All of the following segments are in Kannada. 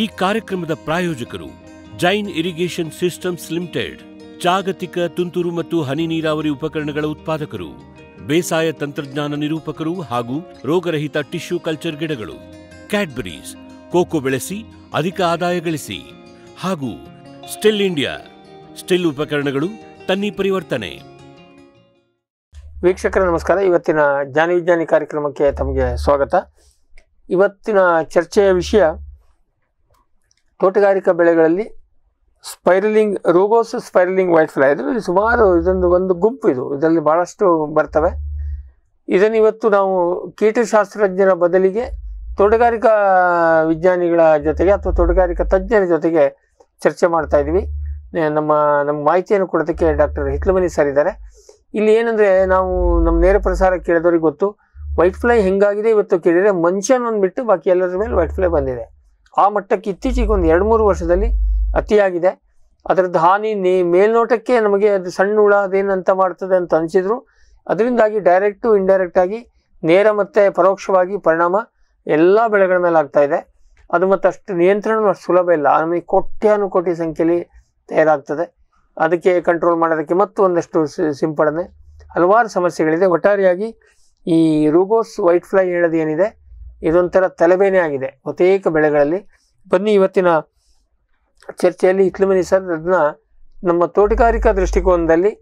ಈ ಕಾರ್ಯಕ್ರಮದ ಪ್ರಾಯೋಜಕರು ಜೈನ್ ಇರಿಗೇಷನ್ ಸಿಸ್ಟಮ್ಸ್ ಲಿಮಿಟೆಡ್ ಜಾಗತಿಕ ತುಂತುರು ಮತ್ತು ಹನಿ ನೀರಾವರಿ ಉಪಕರಣಗಳ ಉತ್ಪಾದಕರು ಬೇಸಾಯ ತಂತ್ರಜ್ಞಾನ ನಿರೂಪಕರು ಹಾಗೂ ರೋಗರಹಿತ ಟಿಶ್ಯೂ ಕಲ್ಚರ್ ಗಿಡಗಳು ಕ್ಯಾಡ್ಬರೀಸ್ ಕೋಕೋ ಬೆಳೆಸಿ ಅಧಿಕ ಆದಾಯ ಗಳಿಸಿ ಹಾಗೂ ಸ್ಟಿಲ್ ಇಂಡಿಯಾ ಸ್ಟಿಲ್ ಉಪಕರಣಗಳು ತನ್ನಿ ಪರಿವರ್ತನೆ ವೀಕ್ಷಕರ ನಮಸ್ಕಾರ ಇವತ್ತಿನ ಜ್ಞಾನ ವಿಜ್ಞಾನಿ ಕಾರ್ಯಕ್ರಮಕ್ಕೆ ತಮಗೆ ಸ್ವಾಗತ ಇವತ್ತಿನ ಚರ್ಚೆಯ ವಿಷಯ ತೋಟಗಾರಿಕಾ ಬೆಳೆಗಳಲ್ಲಿ spiralling rugose spiralling white fly ಇದು ಸುಮಾರು ಇದೊಂದು ಒಂದು ಗುಂಪು ಇದು ಇದರಲ್ಲಿ ಭಾಳಷ್ಟು ಬರ್ತವೆ ಇದನ್ನು ಇವತ್ತು ನಾವು ಕೀಟಶಾಸ್ತ್ರಜ್ಞರ ಬದಲಿಗೆ ತೋಟಗಾರಿಕಾ ವಿಜ್ಞಾನಿಗಳ ಜೊತೆಗೆ ಅಥವಾ ತೋಟಗಾರಿಕಾ ತಜ್ಞರ ಜೊತೆಗೆ ಚರ್ಚೆ ಮಾಡ್ತಾ ಇದ್ವಿ ನಮ್ಮ ನಮ್ಮ ಮಾಹಿತಿಯನ್ನು ಕೊಡೋದಕ್ಕೆ ಡಾಕ್ಟರ್ ಹಿತ್ಲಮನಿ ಸರ್ ಇದ್ದಾರೆ ಇಲ್ಲಿ ಏನಂದರೆ ನಾವು ನಮ್ಮ ನೇರ ಪ್ರಸಾರ ಕೇಳಿದವ್ರಿಗೆ ಗೊತ್ತು ವೈಟ್ ಫ್ಲೈ ಹೆಂಗಾಗಿದೆ ಇವತ್ತು ಕೇಳಿದರೆ ಮನುಷ್ಯನ ಬಿಟ್ಟು ಬಾಕಿ ಎಲ್ಲರ ಮೇಲೆ ವೈಟ್ ಫ್ಲೈ ಬಂದಿದೆ ಆ ಮಟ್ಟಕ್ಕೆ ಇತ್ತೀಚೆಗೆ ಒಂದು ಎರಡು ಮೂರು ವರ್ಷದಲ್ಲಿ ಅತಿಯಾಗಿದೆ ಅದರದ್ದು ಹಾನಿ ನೀ ಮೇಲ್ನೋಟಕ್ಕೆ ನಮಗೆ ಅದು ಸಣ್ಣ ಹುಳ ಅದೇನಂತ ಮಾಡ್ತದೆ ಅಂತ ಅನಿಸಿದ್ರು ಅದರಿಂದಾಗಿ ಡೈರೆಕ್ಟು ಇಂಡೈರೆಕ್ಟಾಗಿ ನೇರ ಮತ್ತು ಪರೋಕ್ಷವಾಗಿ ಪರಿಣಾಮ ಎಲ್ಲ ಬೆಳೆಗಳ ಮೇಲೆ ಇದೆ ಅದು ಮತ್ತು ಅಷ್ಟು ನಿಯಂತ್ರಣ ಅಷ್ಟು ಸುಲಭ ಇಲ್ಲ ನಮಗೆ ಕೋಟಿ ಸಂಖ್ಯೆಯಲ್ಲಿ ತಯಾರಾಗ್ತದೆ ಅದಕ್ಕೆ ಕಂಟ್ರೋಲ್ ಮಾಡೋದಕ್ಕೆ ಮತ್ತು ಒಂದಷ್ಟು ಸಿಂಪಡಣೆ ಹಲವಾರು ಸಮಸ್ಯೆಗಳಿದೆ ಒಟ್ಟಾರೆಯಾಗಿ ಈ ರೂಬೋಸ್ ವೈಟ್ ಫ್ಲೈ ಹೇಳೋದೇನಿದೆ ಇದೊಂಥರ ತಲೆಬೇನೆ ಆಗಿದೆ ಬಹುತೇಕ ಬೆಳೆಗಳಲ್ಲಿ ಬನ್ನಿ ಇವತ್ತಿನ ಚರ್ಚೆಯಲ್ಲಿ ಹಿತ್ಲು ಸರ್ ಅದನ್ನ ನಮ್ಮ ತೋಟಗಾರಿಕಾ ದೃಷ್ಟಿಕೋನದಲ್ಲಿ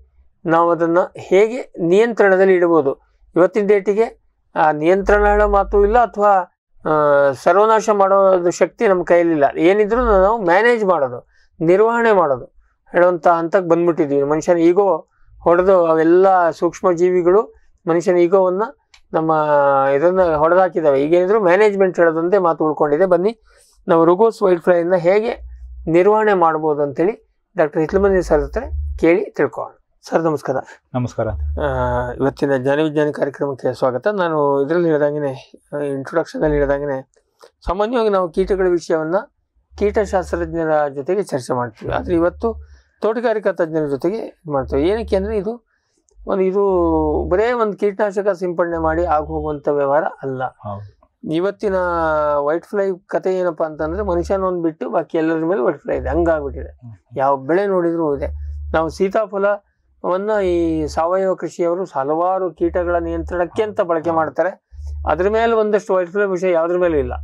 ನಾವು ಅದನ್ನು ಹೇಗೆ ನಿಯಂತ್ರಣದಲ್ಲಿ ಇಡ್ಬೋದು ಇವತ್ತಿನ ಡೇಟಿಗೆ ಆ ನಿಯಂತ್ರಣ ಹೇಳೋ ಮಾತು ಇಲ್ಲ ಅಥವಾ ಸರ್ವನಾಶ ಮಾಡೋದು ಶಕ್ತಿ ನಮ್ಮ ಕೈಯಲ್ಲಿಲ್ಲ ಏನಿದ್ರು ನಾವು ಮ್ಯಾನೇಜ್ ಮಾಡೋದು ನಿರ್ವಹಣೆ ಮಾಡೋದು ಹೇಳುವಂಥ ಹಂತಕ್ಕೆ ಬಂದ್ಬಿಟ್ಟಿದ್ದೀವಿ ಮನುಷ್ಯನ ಈಗೋ ಹೊಡೆದು ಅವೆಲ್ಲ ಸೂಕ್ಷ್ಮ ಜೀವಿಗಳು ಮನುಷ್ಯನ ಈಗೋವನ್ನು ನಮ್ಮ ಇದನ್ನು ಹೊಡೆದಾಕಿದ್ದಾವೆ ಈಗೇನಿದ್ರು ಮ್ಯಾನೇಜ್ಮೆಂಟ್ ಹೇಳೋದಂತೆ ಮಾತು ಉಳ್ಕೊಂಡಿದೆ ಬನ್ನಿ ನಾವು ರುಗೋಸ್ ವೈಲ್ಡ್ ಫ್ಲೈನ ಹೇಗೆ ನಿರ್ವಹಣೆ ಮಾಡ್ಬೋದು ಅಂತೇಳಿ ಡಾಕ್ಟರ್ ಹಿತ್ಲಮಂದಿ ಸರ್ ಹತ್ರ ಕೇಳಿ ತಿಳ್ಕೊಳ್ಳೋಣ ಸರ್ ನಮಸ್ಕಾರ ನಮಸ್ಕಾರ ಇವತ್ತಿನ ಜನವಿಜ್ಞಾನ ಕಾರ್ಯಕ್ರಮಕ್ಕೆ ಸ್ವಾಗತ ನಾನು ಇದರಲ್ಲಿ ಹೇಳ್ದಂಗೆ ಇಂಟ್ರೊಡಕ್ಷನಲ್ಲಿ ಹೇಳ್ದಂಗೆ ಸಾಮಾನ್ಯವಾಗಿ ನಾವು ಕೀಟಗಳ ವಿಷಯವನ್ನು ಕೀಟಶಾಸ್ತ್ರಜ್ಞರ ಜೊತೆಗೆ ಚರ್ಚೆ ಮಾಡ್ತೀವಿ ಆದರೆ ಇವತ್ತು ತೋಟಗಾರಿಕಾ ತಜ್ಞರ ಜೊತೆಗೆ ಮಾಡ್ತೀವಿ ಏನಕ್ಕೆ ಅಂದರೆ ಇದು ಒಂದು ಇದು ಬರೇ ಒಂದು ಕೀಟನಾಶಕ ಸಿಂಪಡಣೆ ಮಾಡಿ ಆಗ ವ್ಯವಹಾರ ಅಲ್ಲ ಇವತ್ತಿನ ವೈಟ್ ಫ್ಲೈ ಕತೆ ಏನಪ್ಪಾ ಅಂತಂದ್ರೆ ಮನುಷ್ಯನೊಂದು ಬಿಟ್ಟು ಬಾಕಿ ಎಲ್ಲರ ಮೇಲೆ ವೈಟ್ ಫ್ಲೈ ಇದೆ ಹಂಗಾಗ್ಬಿಟ್ಟಿದೆ ಯಾವ ಬೆಳೆ ನೋಡಿದ್ರು ಇದೆ ನಾವು ಸೀತಾಫಲವನ್ನ ಈ ಸಾವಯವ ಕೃಷಿಯವರು ಹಲವಾರು ಕೀಟಗಳ ನಿಯಂತ್ರಣಕ್ಕೆ ಅಂತ ಬಳಕೆ ಮಾಡ್ತಾರೆ ಅದ್ರ ಮೇಲೆ ಒಂದಷ್ಟು ವೈಟ್ ಫ್ಲೈ ವಿಷಯ ಯಾವ್ದ್ರ ಮೇಲೆ ಇಲ್ಲ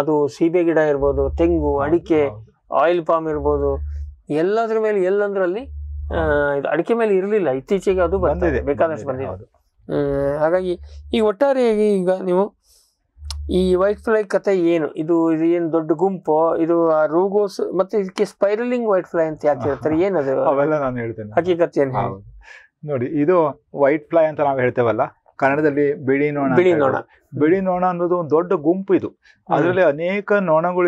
ಅದು ಸೀಬೆ ಗಿಡ ಇರ್ಬೋದು ತೆಂಗು ಅಡಿಕೆ ಆಯಿಲ್ ಪಾಮ್ ಇರ್ಬೋದು ಎಲ್ಲದ್ರ ಮೇಲೆ ಎಲ್ಲಂದ್ರಲ್ಲಿ ಇದು ಅಡಿಕೆ ಮೇಲೆ ಇರಲಿಲ್ಲ ಇತ್ತೀಚೆಗೆ ಅದು ಬಂದಿದೆ ಬೇಕಾದಷ್ಟು ಬಂದಿದೆ ಹಾಗಾಗಿ ಈಗ ಒಟ್ಟಾರೆಯಾಗಿ ಈಗ ನೀವು ಈ ವೈಟ್ ಫ್ಲೈ ಕತೆ ಏನು ಇದು ಇದು ಏನು ದೊಡ್ಡ ಗುಂಪು ಇದು ಆ ರೂಗೋಸ್ ಮತ್ತೆ ಇದಕ್ಕೆ ಸ್ಪೈರಲಿಂಗ್ ವೈಟ್ ಫ್ಲೈ ಅಂತ ಯಾಕೆ ಹೇಳ್ತಾರೆ ಏನದು ಅವೆಲ್ಲ ನಾನು ಹೇಳ್ತೇನೆ ಹಕೀಕತ್ ಏನು ನೋಡಿ ಇದು ವೈಟ್ ಫ್ಲೈ ಅಂತ ನಾವು ಹೇಳ್ತೇವಲ್ಲ ಕನ್ನಡದಲ್ಲಿ ಬಿಳಿ ನೋಣ ಬಿಳಿ ನೋಣ ಬಿಳಿ ನೋಣ ಅನ್ನೋದು ಒಂದು ದೊಡ್ಡ ಗುಂಪು ಇದು ಅದರಲ್ಲಿ ಅನೇಕ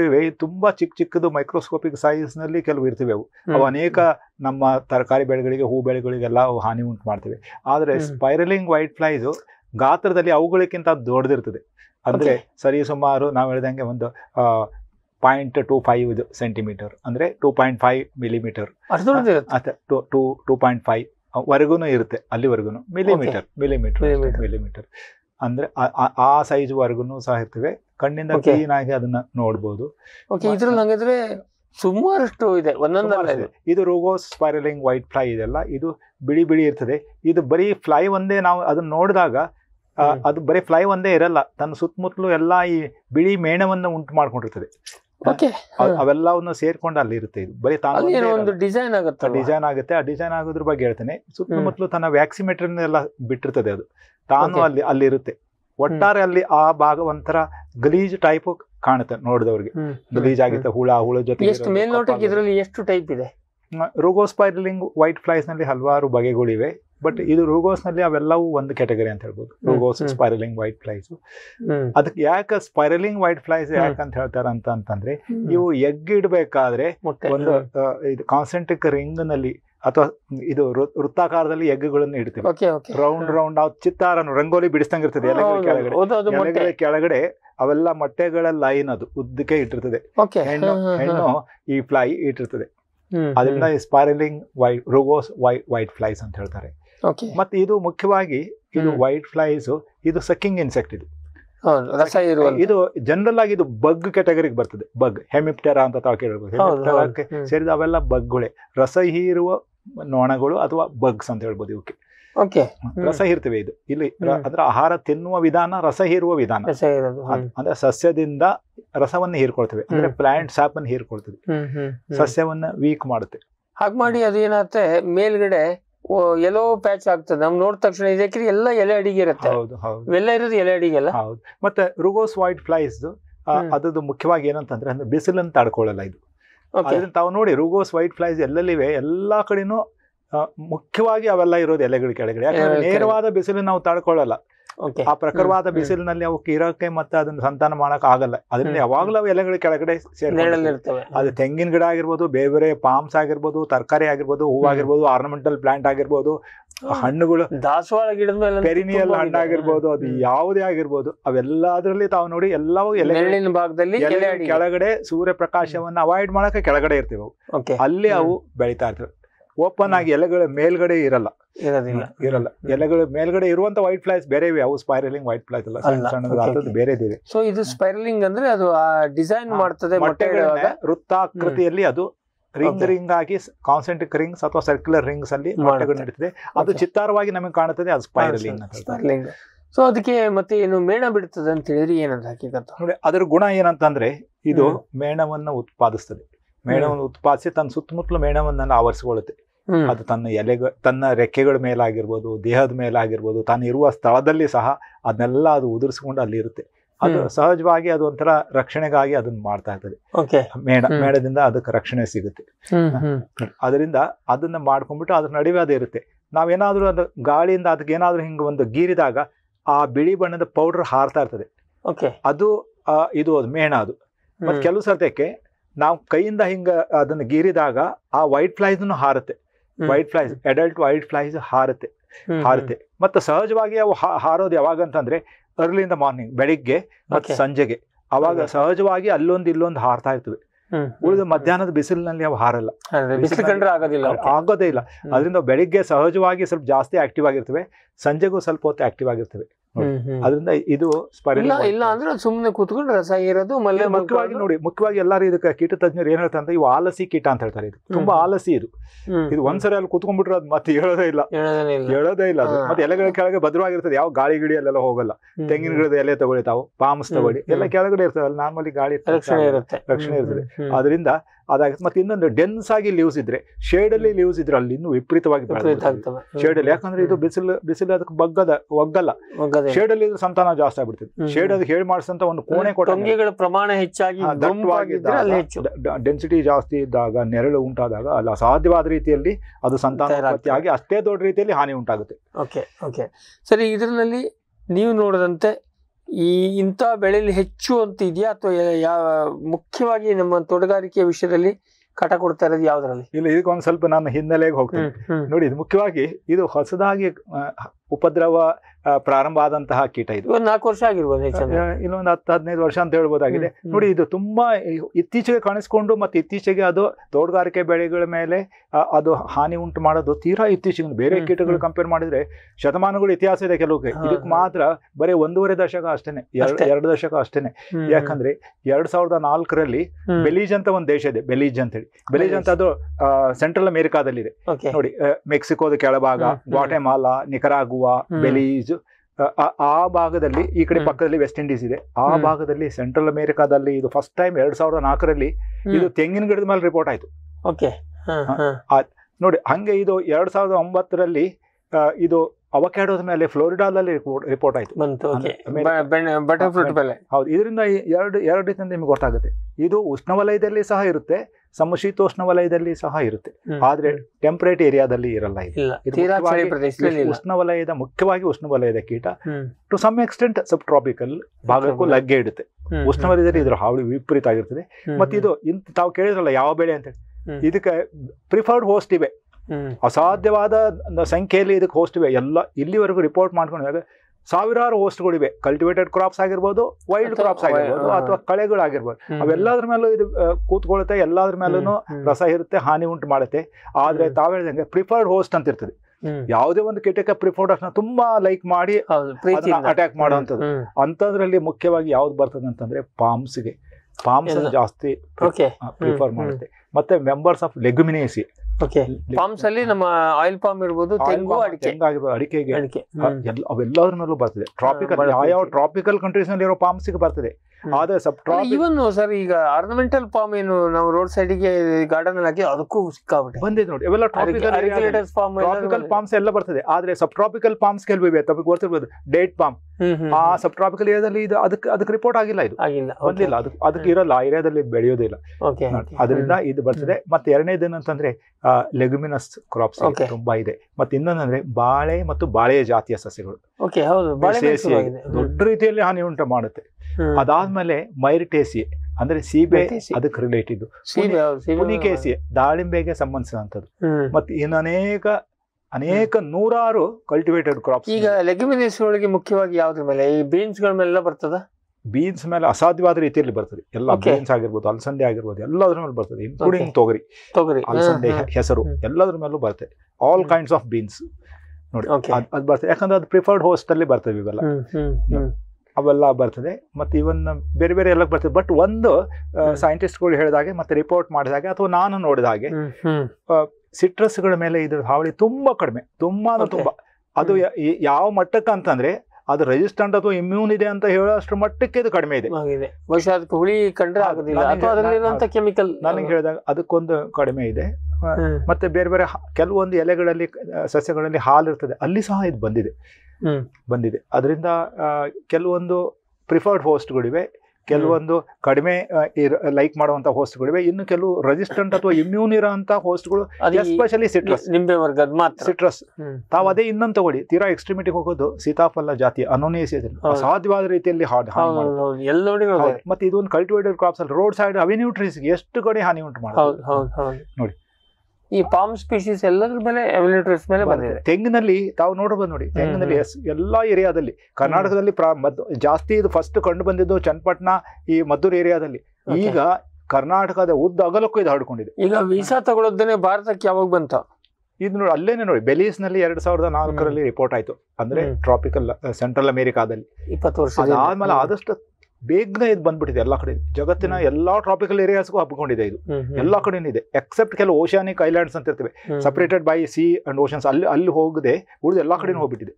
ಇವೆ ತುಂಬಾ ಚಿಕ್ಕ ಚಿಕ್ಕದು ಮೈಕ್ರೋಸ್ಕೋಪಿಕ್ ಸೈಜ್ ನಲ್ಲಿ ಕೆಲವು ಇರ್ತವೆ ಅವು ಅವು ಅನೇಕ ನಮ್ಮ ತರಕಾರಿ ಬೆಳೆಗಳಿಗೆ ಹೂ ಬೆಳೆಗಳಿಗೆಲ್ಲ ಹಾನಿ ಉಂಟು ಮಾಡ್ತವೆ ಆದ್ರೆ ಸ್ಪೈರಲಿಂಗ್ ವೈಟ್ ಫ್ಲೈಸ್ ಗಾತ್ರದಲ್ಲಿ ಅವುಗಳಿಗಿಂತ ದೊಡ್ಡದಿರ್ತದೆ ಅಂದ್ರೆ ಸರಿ ಸುಮಾರು ನಾವು ಹೇಳಿದಂಗೆ ಒಂದು ಪಾಯಿಂಟ್ ಟೂ ಫೈವ್ ಇದು ಸೆಂಟಿಮೀಟರ್ ಅಂದ್ರೆ two point five millimetre two two point five ವರೆಗೂ ಇರುತ್ತೆ ಅಲ್ಲಿವರೆಗೂ ಮಿಲಿಮೀಟರ್ ಮಿಲಿಮೀಟರ್ ಮಿಲಿಮೀಟರ್ ಅಂದ್ರೆ ಆ ಸೈಜ್ ವರೆಗೂ ಸಹ ಇರ್ತವೆ ಕಣ್ಣಿಂದ ಕ್ಲೀನ್ ಆಗಿ ಅದನ್ನ ನೋಡಬಹುದು ಸುಮಾರಷ್ಟು ಇದೆ ಒಂದೊಂದಲ್ಲ ಇದು ರೋಗೋ ಸ್ಪೈರಲಿಂಗ್ ವೈಟ್ ಫ್ಲೈ ಇದೆಲ್ಲ ಇದು ಬಿಳಿ ಬಿಳಿ ಇರ್ತದೆ ಇದು ಬರೀ ಫ್ಲೈ ಒಂದೇ ನಾವು ಅದನ್ನ ನೋಡಿದಾಗ ಅದು ಬರೀ ಫ್ಲೈ ಒಂದೇ ಇರಲ್ಲ ತನ್ನ ಸುತ್ತಮುತ್ತಲು ಎಲ್ಲ ಈ ಬಿಳಿ ಮೇಣವನ್ನು ಉಂಟು ಮಾಡ್ಕೊಂಡಿರ್ತದೆ ಅವೆಲ್ಲವನ್ನ ಸೇರ್ಕೊಂಡು ಅಲ್ಲಿ ಇರುತ್ತೆ ಇದು ಬರೀ ಒಂದು ಡಿಸೈನ್ ಆಗುತ್ತೆ ಡಿಸೈನ್ ಆಗುತ್ತೆ ಆ ಡಿಸೈನ್ ಆಗೋದ್ರ ಬಗ್ಗೆ ಹೇಳ್ತೇನೆ ಸುತ್ತಮುತ್ತಲು ತನ್ನ ವ್ಯಾಕ್ಸಿಮೀಟರ್ ಎಲ್ಲ ಬಿಟ್ಟಿರ್ತದೆ ಅದು ತಾನು ಅಲ್ಲಿ ಅಲ್ಲಿ ಇರುತ್ತೆ ಒಟ್ಟಾರೆ ಅಲ್ಲಿ ಆ ಭಾಗ ಒಂಥರ ಗಲೀಜ್ ಟೈಪ್ ಕಾಣುತ್ತೆ ನೋಡಿದವ್ರಿಗೆ ಗಲೀಜ್ ಆಗಿತ್ತು ಹುಳ ಹುಳ ಜೊತೆ ಎಷ್ಟು ಮೇಲ್ನೋಟಕ್ಕೆ ಇದರಲ್ಲಿ ಎಷ್ಟು ಟೈಪ್ ಇದೆ ರೋಗೋಸ್ಪೈರ್ಲಿಂಗ್ ವೈಟ್ ಫ್ಲೈಸ್ ನಲ್ಲಿ ಹಲವಾರು ಬಗೆಗಳಿವೆ ಬಟ್ ಇದು ನಲ್ಲಿ ಅವೆಲ್ಲವೂ ಒಂದು ಕ್ಯಾಟಗರಿ ಅಂತ ಹೇಳ್ಬೋದು ರೂಗೋಸ್ ಸ್ಪೈರಲಿಂಗ್ ವೈಟ್ ಫ್ಲೈಸ್ ಅದಕ್ಕೆ ಯಾಕೆ ಸ್ಪೈರಲಿಂಗ್ ವೈಟ್ ಫ್ಲೈಸ್ ಯಾಕೆ ಅಂತ ಹೇಳ್ತಾರೆ ಅಂತ ಅಂತಂದ್ರೆ ಇವು ಎಗ್ ಇಡಬೇಕಾದ್ರೆ ಒಂದು ಇದು ಕಾನ್ಸೆಂಟ್ರಿಕ್ ರಿಂಗ್ ನಲ್ಲಿ ಅಥವಾ ಇದು ವೃತ್ತಾಕಾರದಲ್ಲಿ ಎಗ್ಗುಗಳನ್ನು ಇಡ್ತೀವಿ ರೌಂಡ್ ರೌಂಡ್ ನಾವು ಚಿತ್ತಾರ ರಂಗೋಲಿ ಬಿಡಿಸ್ದಂಗಿರ್ತದೆ ಕೆಳಗಡೆ ಕೆಳಗಡೆ ಅವೆಲ್ಲ ಮೊಟ್ಟೆಗಳ ಲೈನ್ ಅದು ಉದ್ದಕ್ಕೆ ಇಟ್ಟಿರ್ತದೆ ಹೆಣ್ಣು ಹೆಣ್ಣು ಈ ಫ್ಲೈ ಇಟ್ಟಿರ್ತದೆ ಅದರಿಂದ ಸ್ಪೈರಲಿಂಗ್ ವೈಟ್ ರೋಗೋಸ್ ವೈ ವೈಟ್ ಫ್ಲೈಸ್ ಅಂತ ಹೇಳ್ತಾರೆ ಮತ್ತೆ ಇದು ಮುಖ್ಯವಾಗಿ ಇದು ವೈಟ್ ಫ್ಲೈಸ್ ಇದು ಸಕ್ಕಿಂಗ್ ಇನ್ಸೆಕ್ಟ್ ಇದು ಇದು ಜನರಲ್ ಆಗಿ ಇದು ಬಗ್ ಕ್ಯಾಟಗರಿಗೆ ಬರ್ತದೆ ಬಗ್ ಹೆಮಿಪ್ಟೆರಾ ಅಂತ ಕೇಳ್ಬೋದು ಸೇರಿದ ಅವೆಲ್ಲ ಬಗ್ಗಳೇ ರಸ ಹೀರುವ ನೊಣಗಳು ಅಥವಾ ಬಗ್ಸ್ ಅಂತ ಹೇಳ್ಬೋದು ಇವಕ್ಕೆ ರಸ ಹೀರ್ತೇವೆ ಇದು ಇಲ್ಲಿ ಅದ್ರ ಆಹಾರ ತಿನ್ನುವ ವಿಧಾನ ರಸ ಹೀರುವ ವಿಧಾನ ಅಂದ್ರೆ ಸಸ್ಯದಿಂದ ರಸವನ್ನು ಹೀರ್ಕೊಳ್ತೇವೆ ಅಂದ್ರೆ ಪ್ಲಾಂಟ್ ಸ್ಯಾಪ್ ಅನ್ನು ಹೀರ್ಕೊಳ್ತೇವೆ ಸಸ್ಯವನ್ನ ವೀಕ್ ಮಾಡುತ್ತೆ ಹಾಗೆ ಮಾಡಿ ಅದೇನಾಗುತ್ತೆ ಮೇಲ್ಗಡೆ ಎಲ್ಲೋ ಪ್ಯಾಚ್ ಆಗ್ತದೆ ನಮ್ ನೋಡಿದ ತಕ್ಷಣ ಇದಕ್ಕೆ ಎಲ್ಲ ಎಲೆ ಅಡಿಗೆ ಇರುತ್ತೆ ಹೌದು ಹೌದು ಇವೆಲ್ಲ ಇರೋದು ಎಲೆ ಅಡಿಗೆ ಅಲ್ಲ ಹೌದು ಮತ್ತೆ ರುಗೋಸ್ ವೈಟ್ ಫ್ಲೈಸ್ ಅದು ಮುಖ್ಯವಾಗಿ ಏನಂತಂದ್ರೆ ಅಂದ್ರೆ ಬಿಸಿಲನ್ನು ತಡ್ಕೊಳ್ಳಲ್ಲ ಇದು ತಾವು ನೋಡಿ ರುಗೋಸ್ ವೈಟ್ ಫ್ಲೈಸ್ ಎಲ್ಲೆಲ್ಲಿವೆ ಎಲ್ಲಾ ಕಡೆನೂ ಮುಖ್ಯವಾಗಿ ಅವೆಲ್ಲ ಇರೋದು ಎಲೆಗಳ ಕೆಳಗಡೆ ಯಾಕಂದ್ರೆ ನೇರವಾದ ಬಿಸಿಲು ನಾವು ತಾಡ್ಕೊಳ್ಳಲ್ಲ ಆ ಪ್ರಖರವಾದ ಬಿಸಿಲಿನಲ್ಲಿ ಅವು ಕೀರಕ್ಕೆ ಮತ್ತೆ ಅದನ್ನ ಸಂತಾನ ಮಾಡಕ್ ಆಗಲ್ಲ ಅದರಿಂದ ಯಾವಾಗ್ಲೂ ಅವು ಎಲೆಗಳ ಕೆಳಗಡೆ ಸೇರ್ಕೊಂಡಿರ್ತವೆ ಅದು ತೆಂಗಿನ ಗಿಡ ಆಗಿರ್ಬೋದು ಬೇರೆ ಬೇರೆ ಪಾಮ್ಸ್ ಆಗಿರ್ಬೋದು ತರಕಾರಿ ಆಗಿರ್ಬೋದು ಹೂವು ಆಗಿರ್ಬೋದು ಆರ್ನಮೆಂಟಲ್ ಪ್ಲಾಂಟ್ ಆಗಿರ್ಬೋದು ಹಣ್ಣುಗಳು ದಾಸವಾಳ ಗಿಡದ ಮೇಲೆ ಪೆರಿನಿಯಲ್ ಹಣ್ಣು ಆಗಿರ್ಬೋದು ಅದು ಯಾವುದೇ ಆಗಿರ್ಬೋದು ಅವೆಲ್ಲದರಲ್ಲಿ ತಾವು ನೋಡಿ ಎಲ್ಲವೂ ಎಲೆ ಭಾಗದಲ್ಲಿ ಕೆಳಗಡೆ ಸೂರ್ಯ ಪ್ರಕಾಶವನ್ನ ಅವಾಯ್ಡ್ ಮಾಡಕ್ಕೆ ಕೆಳಗಡೆ ಇರ್ತೀವಿ ಅಲ್ಲಿ ಅವು ಬೆಳೀತಾ ಇರ್ತವೆ ಓಪನ್ ಆಗಿ ಎಲೆಗಳ ಮೇಲ್ಗಡೆ ಇರಲ್ಲ ಇರಲ್ಲ ಎಲೆಗಳ ಮೇಲ್ಗಡೆ ಇರುವಂತ ವೈಟ್ ಫ್ಲೈಸ್ ಬೇರೆ ಇವೆ ಅವು ಸ್ಪೈರಲಿಂಗ್ ವೈಟ್ ಫ್ಲೈಸ್ ಎಲ್ಲ ಬೇರೆ ಸೊ ಇದು ಸ್ಪೈರಲಿಂಗ್ ಅಂದ್ರೆ ಅದು ಡಿಸೈನ್ ಮಾಡ್ತದೆ ವೃತ್ತಾಕೃತಿಯಲ್ಲಿ ಅದು ರಿಂಗ್ ರಿಂಗ್ ಆಗಿ ಕಾನ್ಸೆಂಟ್ರಿಕ್ ರಿಂಗ್ಸ್ ಅಥವಾ ಸರ್ಕ್ಯುಲರ್ ರಿಂಗ್ಸ್ ಅಲ್ಲಿ ಮೊಟ್ಟೆಗಳು ನಡೀತದೆ ಅದು ಚಿತ್ತಾರವಾಗಿ ನಮಗೆ ಕಾಣುತ್ತದೆ ಅದು ಸ್ಪೈರಲಿಂಗ್ ಸೊ ಅದಕ್ಕೆ ಮತ್ತೆ ಏನು ಮೇಣ ಬಿಡ್ತದೆ ಅಂತ ಹೇಳಿದ್ರೆ ಏನಂತ ಹಾಕಿದಂತ ನೋಡಿ ಅದರ ಗುಣ ಏನಂತಂದ್ರೆ ಇದು ಮೇಣವನ್ನು ಉತ್ಪಾದಿಸ್ತದೆ ಮೇಣವನ್ನು ಉತ್ಪಾದಿಸಿ ತನ್ನ ಸುತ್ತಮುತ್ತಲು ಮೇಣವನ್ನ ಆವರಿಸಿಕೊಳ್ಳುತ್ತೆ ಅದು ತನ್ನ ಎಲೆ ತನ್ನ ರೆಕ್ಕೆಗಳ ಮೇಲಾಗಿರ್ಬೋದು ದೇಹದ ಮೇಲಾಗಿರ್ಬೋದು ತಾನು ಇರುವ ಸ್ಥಳದಲ್ಲಿ ಸಹ ಅದನ್ನೆಲ್ಲ ಅದು ಉದುರಿಸಿಕೊಂಡು ಅಲ್ಲಿರುತ್ತೆ ಅದು ಸಹಜವಾಗಿ ಅದು ಒಂಥರ ರಕ್ಷಣೆಗಾಗಿ ಅದನ್ನ ಮಾಡ್ತಾ ಇರ್ತದೆ ಮೇಡ ಮೇಡದಿಂದ ಅದಕ್ಕೆ ರಕ್ಷಣೆ ಸಿಗುತ್ತೆ ಅದರಿಂದ ಅದನ್ನ ಮಾಡ್ಕೊಂಡ್ಬಿಟ್ಟು ಅದ್ರ ನಡುವೆ ಅದೇ ಇರುತ್ತೆ ನಾವೇನಾದ್ರೂ ಅದು ಗಾಳಿಯಿಂದ ಅದಕ್ಕೆ ಏನಾದ್ರೂ ಹಿಂಗ ಒಂದು ಗೀರಿದಾಗ ಆ ಬಿಳಿ ಬಣ್ಣದ ಪೌಡರ್ ಹಾರ್ತಾ ಇರ್ತದೆ ಅದು ಇದು ಅದು ಮೇಣ ಅದು ಮತ್ತೆ ಕೆಲವು ಸರ್ತಕ್ಕೆ ನಾವು ಕೈಯಿಂದ ಹಿಂಗ ಅದನ್ನ ಗೀರಿದಾಗ ಆ ವೈಟ್ ಫ್ಲೈಸ್ನು ಹಾರುತ್ತೆ white flies adult white flies ಹಾರುತ್ತೆ ಹಾರುತ್ತೆ ಮತ್ತೆ ಸಹಜವಾಗಿ ಅವು ಹಾರೋದು ಯಾವಾಗ ಅಂತಂದ್ರೆ ಅರ್ಲಿ ಇನ್ ದ ಮಾರ್ನಿಂಗ್ ಬೆಳಿಗ್ಗೆ ಮತ್ತೆ ಸಂಜೆಗೆ ಅವಾಗ ಸಹಜವಾಗಿ ಅಲ್ಲೊಂದು ಇಲ್ಲೊಂದು ಹಾರ್ತಾ ಇರ್ತವೆ ಉಳಿದ ಮಧ್ಯಾಹ್ನದ ಬಿಸಿಲಿನಲ್ಲಿ ಅವು ಹಾರಲ್ಲ ಬಿಸಿಲು ಕಂಡ್ರೆ ಆಗೋದಿಲ್ಲ ಆಗೋದೇ ಇಲ್ಲ ಅದರಿಂದ ಬೆಳಿಗ್ಗೆ ಸಹಜವಾಗಿ ಸ್ವಲ್ಪ ಜಾಸ್ತಿ ಆಕ್ಟಿವ್ ಆಗಿರ್ತವೆ ಸಂಜೆಗೂ ಸ್ವಲ್ಪ ಹೊತ್ತು ಆಕ್ಟಿವ್ ಆಗಿರ್ತವೆ ಅದರಿಂದ ಇದು ಇಲ್ಲ ಅಂದ್ರೆ ಸುಮ್ಮನೆ ಕೂತ್ಕೊಂಡು ರಸ ಇರೋದು ಮುಖ್ಯವಾಗಿ ನೋಡಿ ಮುಖ್ಯವಾಗಿ ಎಲ್ಲರೂ ಇದಕ್ಕೆ ಕೀಟ ತಜ್ಞರು ಏನ್ ಹೇಳ್ತಾರೆ ಅಂದ್ರೆ ಇವು ಆಲಸಿ ಕೀಟ ಅಂತ ಹೇಳ್ತಾರೆ ಇದು ತುಂಬಾ ಆಲಸಿ ಇದು ಇದು ಒಂದ್ಸರಿ ಅಲ್ಲಿ ಕುತ್ಕೊಂಡ್ಬಿಟ್ರೆ ಅದು ಮತ್ತೆ ಹೇಳೋದೇ ಇಲ್ಲ ಹೇಳೋದೇ ಇಲ್ಲ ಅದು ಮತ್ತೆ ಎಲೆಗಳ ಕೆಳಗೆ ಭದ್ರವಾಗಿರ್ತದೆ ಯಾವ ಗಾಳಿ ಗಿಡಿ ಅಲ್ಲೆಲ್ಲ ಹೋಗಲ್ಲ ತೆಂಗಿನ ಗಿಡದ ಎಲೆ ತಗೊಳ್ಳಿ ತಾವು ಪಾಮ್ಸ್ ತಗೊಳ್ಳಿ ಎಲ್ಲ ಕೆಳಗಡೆ ಇರ್ತದೆ ಅಲ್ಲಿ ನಾರ್ಮಲಿ ಗಾಳಿ ರಕ್ಷಣೆ ಇರುತ್ತೆ ರಕ್ಷಣೆ ಇರ್ತದೆ ಅದರಿಂದ ಅದಾಗುತ್ತೆ ಮತ್ತೆ ಇನ್ನೊಂದು ಡೆನ್ಸ್ ಆಗಿ ಲೀವ್ಸ್ ಇದ್ರೆ ಅಲ್ಲಿ ಲೀವ್ಸ್ ಇದ್ರೆ ಅಲ್ಲಿ ಇನ್ನೂ ವಿಪರೀತವಾಗಿ ಅಲ್ಲಿ ಯಾಕಂದ್ರೆ ಇದು ಬಿಸಿಲು ಬಿಸಿಲು ಅದಕ್ಕೆ ಬಗ್ಗದ ಒಗ್ಗಲ್ಲ ಶೇಡ್ ಅಲ್ಲಿ ಸಂತಾನ ಜಾಸ್ತಿ ಆಗ್ಬಿಡ್ತದೆ ಶೇಡ್ ಅದಕ್ಕೆ ಹೇಳಿ ಮಾಡಿಸಂತ ಒಂದು ಕೋಣೆ ಕೊಟ್ಟ ಪ್ರಮಾಣ ಹೆಚ್ಚಾಗಿ ಡೆನ್ಸಿಟಿ ಜಾಸ್ತಿ ಇದ್ದಾಗ ನೆರಳು ಉಂಟಾದಾಗ ಅಲ್ಲಿ ಅಸಾಧ್ಯವಾದ ರೀತಿಯಲ್ಲಿ ಅದು ಸಂತಾನ ಅಷ್ಟೇ ದೊಡ್ಡ ರೀತಿಯಲ್ಲಿ ಹಾನಿ ಉಂಟಾಗುತ್ತೆ ಓಕೆ ಸರಿ ಇದರಲ್ಲಿ ನೀವು ನೋಡದಂತೆ ಈ ಇಂಥ ಬೆಳೆಯಲ್ಲಿ ಹೆಚ್ಚು ಅಂತ ಇದೆಯಾ ಅಥವಾ ಯಾವ ಮುಖ್ಯವಾಗಿ ನಮ್ಮ ತೋಟಗಾರಿಕೆಯ ವಿಷಯದಲ್ಲಿ ಕಟ ಕೊಡ್ತಾ ಇರೋದು ಯಾವ್ದ್ರಲ್ಲಿ ಇಲ್ಲ ಇದಕ್ಕೊಂದು ಸ್ವಲ್ಪ ನಾನು ಹಿನ್ನೆಲೆಗೆ ಹೋಗ್ತೀನಿ ನೋಡಿ ಇದು ಮುಖ್ಯವಾಗಿ ಇದು ಹೊಸದಾಗಿ ಉಪದ್ರವ ಪ್ರಾರಂಭ ಆದಂತಹ ಕೀಟ ಇದು ನಾಲ್ಕು ವರ್ಷ ಆಗಿರ್ಬೋದು ಇನ್ನೊಂದು ಹತ್ತು ಹದಿನೈದು ವರ್ಷ ಅಂತ ಹೇಳ್ಬೋದಾಗಿದೆ ನೋಡಿ ಇದು ತುಂಬಾ ಇತ್ತೀಚೆಗೆ ಕಾಣಿಸ್ಕೊಂಡು ಮತ್ತೆ ಇತ್ತೀಚೆಗೆ ಅದು ತೋಟಗಾರಿಕೆ ಬೆಳೆಗಳ ಮೇಲೆ ಅದು ಹಾನಿ ಉಂಟು ಮಾಡೋದು ತೀರಾ ಇತ್ತೀಚೆಗೆ ಬೇರೆ ಕೀಟಗಳು ಕಂಪೇರ್ ಮಾಡಿದ್ರೆ ಶತಮಾನಗಳು ಇತಿಹಾಸ ಇದೆ ಕೆಲವು ಇದಕ್ಕೆ ಮಾತ್ರ ಬರೀ ಒಂದೂವರೆ ದಶಕ ಅಷ್ಟೇನೆ ಎರಡು ದಶಕ ಅಷ್ಟೇನೆ ಯಾಕಂದ್ರೆ ಎರಡ್ ಸಾವಿರದ ನಾಲ್ಕರಲ್ಲಿ ಬೆಲೀಜ್ ಅಂತ ಒಂದು ದೇಶ ಇದೆ ಬೆಲೀಜ್ ಅಂತ ಹೇಳಿ ಬೆಲೀಜ್ ಅಂತ ಅದು ಸೆಂಟ್ರಲ್ ಅಮೆರಿಕಾದಲ್ಲಿ ಇದೆ ನೋಡಿ ಮೆಕ್ಸಿಕೋದ ಕೆಳಭಾಗ ಗ್ವಾಟೆಮಾಲಾ ನಿಕರಾಗು ಗೋವಾ ಬೆಲೀಜ್ ಆ ಭಾಗದಲ್ಲಿ ಈ ಕಡೆ ಪಕ್ಕದಲ್ಲಿ ವೆಸ್ಟ್ ಇಂಡೀಸ್ ಇದೆ ಆ ಭಾಗದಲ್ಲಿ ಸೆಂಟ್ರಲ್ ಅಮೆರಿಕಾದಲ್ಲಿ ಇದು ಫಸ್ಟ್ ಟೈಮ್ ಎರಡ್ ಸಾವಿರದ ನಾಲ್ಕರಲ್ಲಿ ಇದು ತೆಂಗಿನ ಗಿಡದ ಮೇಲೆ ರಿಪೋರ್ಟ್ ಆಯ್ತು ಓಕೆ ನೋಡಿ ಹಂಗೆ ಇದು ಎರಡ್ ಸಾವಿರದ ಒಂಬತ್ತರಲ್ಲಿ ಇದು ಅವಕ್ಯಾಡೋದ ಮೇಲೆ ಫ್ಲೋರಿಡಾದಲ್ಲಿ ರಿಪೋರ್ಟ್ ಆಯ್ತು ಹೌದು ಇದರಿಂದ ಎರಡು ಎರಡು ರೀತಿಯಿಂದ ನಿಮ್ಗೆ ಗೊತ್ತಾಗುತ್ತೆ ಇದು ಉಷ್ಣವಲಯದಲ್ಲಿ ಸಹ ಇರುತ್ತೆ ಸಮಶೀತೋಷ್ಣ ವಲಯದಲ್ಲಿ ಸಹ ಇರುತ್ತೆ ಆದ್ರೆ ಟೆಂಪರೇಟ್ ಏರಿಯಾದಲ್ಲಿ ಇರಲ್ಲ ಇದು ಮುಖ್ಯವಾಗಿ ಉಷ್ಣ ವಲಯದ ಕೀಟ to some extent subtropical ಭಾಗಕ್ಕೂ ಲಗ್ಗೆ ಇಡುತ್ತೆ ಉಷ್ಣ ವಲಯದಲ್ಲಿ ಇದ್ರ ಹಾವಳಿ ವಿಪರೀತ ಆಗಿರ್ತದೆ ಮತ್ತೆ ಇದು ಇಂತ ತಾವು ಕೇಳಿದ್ರಲ್ಲ ಯಾವ ಬೆಳೆ ಅಂತ ಇದಕ್ಕೆ ಪ್ರಿಫರ್ಡ್ ಹೋಸ್ಟ್ ಇವೆ ಅಸಾಧ್ಯವಾದ ಸಂಖ್ಯೆಯಲ್ಲಿ ಇದಕ್ಕೆ ಹೋಸ್ಟ್ ಇವೆ ಎಲ್ಲ ಇಲ್ಲಿವರೆಗೂ ರಿಪೋರ್ಟ್ ಮಾಡ್ಕೊಂಡಾಗ ಸಾವಿರಾರು ಹೋಸ್ಟ್ಗಳಿವೆ ಕಲ್ಟಿವೇಟೆಡ್ ಕ್ರಾಪ್ಸ್ ಆಗಿರ್ಬೋದು ವೈಲ್ಡ್ ಕ್ರಾಪ್ಸ್ ಆಗಿರ್ಬೋದು ಅಥವಾ ಕಳೆಗಳಾಗಿರ್ಬೋದು ಅವೆಲ್ಲದ್ರ ಮೇಲೂ ಇದು ಕೂತ್ಕೊಳ್ಳುತ್ತೆ ಎಲ್ಲಾದ್ರ ಮೇಲೂ ರಸ ಇರುತ್ತೆ ಹಾನಿ ಉಂಟು ಮಾಡುತ್ತೆ ಆದ್ರೆ ತಾವ್ ಹೇಳಿದಂಗೆ ಪ್ರಿಫರ್ಡ್ ಹೋಸ್ಟ್ ಅಂತ ಇರ್ತದೆ ಯಾವುದೇ ಒಂದು ಕೀಟಕ ಪ್ರಿಫರ್ಡ್ ತುಂಬಾ ಲೈಕ್ ಮಾಡಿ ಅಟ್ಯಾಕ್ ಮಾಡುವಂಥದ್ದು ಅಂತದ್ರಲ್ಲಿ ಮುಖ್ಯವಾಗಿ ಯಾವ್ದು ಬರ್ತದೆ ಅಂತಂದ್ರೆ ಪಾಮ್ಸ್ಗೆ ಪಾಮ್ಸ್ ಜಾಸ್ತಿ ಪ್ರಿಫರ್ ಮಾಡುತ್ತೆ ಮತ್ತೆ members of Leguminosae okay palms ಅಲ್ಲಿ ನಮ್ಮ ಆಯಿಲ್ ಪಾಮ್ ಇರ್ಬೋದು ತೆಂಗು ಅಡಿಕೆ ಅಡಿಕೆಗೆ ಅಡಿಕೆ ಅವೆಲ್ಲದ್ರಲ್ಲೂ ಬರ್ತದೆ ಟ್ರಾಪಿಕಲ್ ಯಾವ ಯಾವ ಟ್ರಾಪಿಕಲ್ ಕಂಟ್ರೀಸ್ ನಲ್ಲಿ ಇರೋ ಗೆ ಬರ್ತದೆ ಆದ್ರೆ ಸಬ್ ಇವನ್ ಸರ್ ಈಗ ಆರ್ನಮೆಂಟಲ್ ಫಾರ್ಮ್ ಏನು ನಾವು ರೋಡ್ ಸೈಡ್ ಗೆ ಗಾರ್ಡನ್ ಹಾಕಿ ಅದಕ್ಕೂ ಸಿಕ್ಕಾಬಿಟ್ಟು ಬಂದಿದೆ ನೋಡಿ ಇವೆಲ್ಲ ಟ್ರಾಪಿಕಲ್ ಟ್ರಾಪಿಕಲ್ ಫಾರ್ಮ್ಸ್ ಎಲ್ಲ ಬರ್ತದೆ ಆದ್ರೆ ಸಬ್ ಟ್ರಾಪಿಕಲ್ ಫಾರ್ಮ್ಸ್ ಕೆಲವು ಇವೆ ತಮಗೆ ಗೊತ್ತಿರ್ಬೋದು ಡೇಟ್ ಫಾರ್ಮ್ ಆ ಸಬ್ ಟ್ರಾಪಿಕಲ್ ಏರಿಯಾದಲ್ಲಿ ಇದು ಅದಕ್ಕೆ ಅದಕ್ಕೆ ರಿಪೋರ್ಟ್ ಆಗಿಲ್ಲ ಇದು ಆಗಿಲ್ಲ ಬಂದಿಲ್ಲ ಅದಕ್ಕೆ ಅದಕ್ಕೆ ಇರೋಲ್ಲ ಆ ಏರಿಯಾದಲ್ಲಿ ಬೆಳೆಯೋದಿಲ್ಲ ಅದರಿಂದ ಇದು ಬರ್ತದೆ ಮತ್ತೆ ಎರಡನೇದು ಏನಂತಂದ್ರೆ ಲೆಗುಮಿನಸ್ ಕ್ರಾಪ್ಸ್ ತುಂಬಾ ಇದೆ ಮತ್ತೆ ಇನ್ನೊಂದಂದ್ರೆ ಬಾಳೆ ಮತ್ತು ಬಾಳೆಯ ಜಾತಿಯ ಸಸ್ಯಗಳು ದೊಡ್ಡ ರೀತಿಯಲ್ಲಿ ಹಾನಿ ಉಂಟು ಮಾಡುತ್ತೆ ಅದಾದ್ಮೇಲೆ ಮೈರಿಟೇಸಿ ಅಂದ್ರೆ ಸೀಬೆ ಅದಕ್ಕೆ ರಿಲೇಟೆಡ್ ಪುನಿಕೇಸಿ ದಾಳಿಂಬೆಗೆ ಸಂಬಂಧಿಸಿದಂಥದ್ದು ಮತ್ತೆ ಇನ್ನು ಅನೇಕ ಅನೇಕ ನೂರಾರು ಕಲ್ಟಿವೇಟೆಡ್ ಕ್ರಾಪ್ ಈಗ ಲೆಗ್ಯುಮಿನೇಸ್ ಒಳಗೆ ಮುಖ್ಯವಾಗಿ ಯಾವ್ದ್ರ ಮೇಲೆ ಈ ಬೀನ್ಸ್ ಗಳ ಮೇಲೆ ಬರ್ತದ ಬೀನ್ಸ್ ಮೇಲೆ ಅಸಾಧ್ಯವಾದ ರೀತಿಯಲ್ಲಿ ಬರ್ತದೆ ಎಲ್ಲ ಬೀನ್ಸ್ ಆಗಿರ್ಬೋದು ಅಲಸಂದೆ ಆಗಿರ್ಬೋದು ಎಲ್ಲದ್ರ ಮೇಲೆ ಬರ್ತದೆ ಇನ್ಕ್ಲೂಡಿಂಗ್ ತೊಗರಿ ತೊಗರಿ ಅಲಸಂದೆ ಹೆಸರು ಎಲ್ಲದರ ಮೇಲೂ ಬರ್ತದೆ ಆಲ್ ಕೈಂಡ್ಸ್ ಆಫ್ ಬೀನ್ಸ್ ನೋಡಿ ಅದು ಬರ್ತದೆ ಯಾಕಂದ್ರೆ ಅದು ಪ್ರಿಫರ್ಡ್ ಹೋಸ್ಟ್ ಅಲ್ಲಿ ಬರ್ತದೆ ಇವೆಲ್ಲ ಅವೆಲ್ಲ ಬರ್ತದೆ ಮತ್ತು ಇವನ್ ಬೇರೆ ಬೇರೆ ಎಲ್ಲ ಬರ್ತದೆ ಬಟ್ ಒಂದು ಸೈಂಟಿಸ್ಟ್ಗಳು ಹೇಳಿದಾಗೆ ಮತ್ತೆ ರಿಪೋರ್ಟ್ ಮಾಡಿದಾಗೆ ಅಥವಾ ನಾನು ನೋಡಿದ ಹಾಗೆ ಸಿಟ್ರಸ್ಗಳ ಮೇಲೆ ಇದ್ರ ಹಾವಳಿ ತುಂಬ ಕಡಿಮೆ ತುಂಬಾ ತುಂಬ ಅದು ಯಾವ ಮಟ್ಟಕ್ಕೆ ಅಂತಂದ್ರೆ ಅದು ರೆಸಿಸ್ಟೆಂಟ್ ಅಥವಾ ಇಮ್ಯೂನ್ ಇದೆ ಅಂತ ಹೇಳೋ ಮಟ್ಟಕ್ಕೆ ಇದು ಕಡಿಮೆ ಇದೆ ಹುಳಿ ಕಂಡ್ರೆ ಆಗೋದಿಲ್ಲ ಕೆಮಿಕಲ್ ನನಗೆ ಹೇಳಿದಾಗ ಅದಕ್ಕೊಂದು ಕಡಿಮೆ ಇದೆ ಮತ್ತೆ ಬೇರೆ ಬೇರೆ ಕೆಲವೊಂದು ಎಲೆಗಳಲ್ಲಿ ಸಸ್ಯಗಳಲ್ಲಿ ಹಾಲು ಇರ್ತದೆ ಅಲ್ಲಿ ಸಹ ಇದು ಬಂದಿದೆ ಬಂದಿದೆ ಅದರಿಂದ ಕೆಲವೊಂದು ಪ್ರಿಫರ್ಡ್ ಹೋಸ್ಟ್ಗಳಿವೆ ಕೆಲವೊಂದು ಕಡಿಮೆ ಲೈಕ್ ಮಾಡುವಂತ ಹೋಸ್ಟ್ಗಳಿವೆ ಇನ್ನು ಕೆಲವು ರೆಸಿಸ್ಟೆಂಟ್ ಅಥವಾ ಇಮ್ಯೂನ್ ಇರೋಂತ ಹೋಸ್ಟ್ಗಳು ಎಸ್ಪೆಷಲಿ ಸಿಟ್ರಸ್ ನಿಂಬೆ ವರ್ಗದ ಮಾತ್ರ ಸಿಟ್ರಸ್ ತಾವು ಅದೇ ಇನ್ನೊಂದು ತಗೊಳ್ಳಿ ತೀರಾ ಎಕ್ಸ್ಟ್ರೀಮಿಟಿಗೆ ಹೋಗೋದು ಸೀತಾಫಲ ಜಾತಿ ಅನೋನೇಸಿಯದಲ್ಲಿ ಅಸಾಧ್ಯವಾದ ರೀತಿಯಲ್ಲಿ ಹಾಡ್ ಮತ್ತೆ ಇದೊಂದು ಕಲ್ಟಿವೇಟೆಡ್ ಕ್ರಾಪ್ಸ್ ಅಲ್ಲಿ ರೋಡ್ ಸೈಡ್ ಅವೆನ್ಯೂ ಟ್ರೀಸ್ ಎಷ್ಟು ಕಡೆ ಹಾನಿ ಉಂಟು ಮಾಡಿ ನೋಡಿ ಈ ಪಾಮ್ ಸ್ಪೀಶೀಸ್ ಎಲ್ಲದ್ರ ಮೇಲೆ ಎಮ್ಯುಲೇಟರ್ಸ್ ಮೇಲೆ ಬಂದಿದೆ ತೆಂಗಿನಲ್ಲಿ ತಾವು ನೋಡಬಹುದು ನೋಡಿ ತೆಂಗಿನಲ್ಲಿ ಎಲ್ಲಾ ಏರಿಯಾದಲ್ಲಿ ಕರ್ನಾಟಕದಲ್ಲಿ ಜಾಸ್ತಿ ಇದು ಫಸ್ಟ್ ಕಂಡು ಬಂದಿದ್ದು ಚನ್ನಪಟ್ಟಣ ಈ ಮದ್ದೂರ್ ಏರಿಯಾದಲ್ಲಿ ಈಗ ಕರ್ನಾಟಕದ ಉದ್ದ ಅಗಲಕ್ಕೂ ಇದು ಹಾಡ್ಕೊಂಡಿದೆ ಈಗ ವೀಸಾ ತಗೊಳ್ಳೋದನ್ನೇ ಭಾರತಕ್ಕೆ ಯಾವಾಗ ಬಂತ ಇದು ನೋಡಿ ಅಲ್ಲೇನೆ ನೋಡಿ ಬೆಲೀಸ್ ನಲ್ಲಿ ಎರಡ್ ಸಾವಿರದ ನಾಲ್ಕರಲ್ಲಿ ರಿಪೋರ್ಟ್ ಆಯ್ತು ಅಂದ್ರೆ ಟ್ರಾಪಿಕಲ್ ಸೆಂಟ್ರಲ್ ಅಮೆರಿಕಾದಲ್ಲಿ ಇಪ್ಪತ್ತು ವರ್ಷ ಆದ್ಮೇಲೆ ಆದಷ್ಟು ಬೇಗನ ಇದು ಬಂದ್ಬಿಟ್ಟಿದೆ ಎಲ್ಲ ಕಡೆ ಜಗತ್ತಿನ ಎಲ್ಲಾ ಟ್ರಾಪಿಕಲ್ ಏರಿಯಾಸ್ಗೂ ಹಬ್ಬಿಕೊಂಡಿದೆ ಇದು ಎಲ್ಲಾ ಕಡೆ ಇದೆ ಎಕ್ಸೆಪ್ಟ್ ಕೆಲವು ಓಷಾನಿಕ್ ಐಲ್ಯಾಂಡ್ಸ್ ಅಂತ ಇರ್ತವೆ separated by sea and oceans ಅಲ್ಲಿ ಅಲ್ಲಿ ಹೋಗದೆ ಉಳಿದ ಎಲ್ಲಾ ಕಡೆ ಹೋಗ್ಬಿಟ್ಟಿದೆ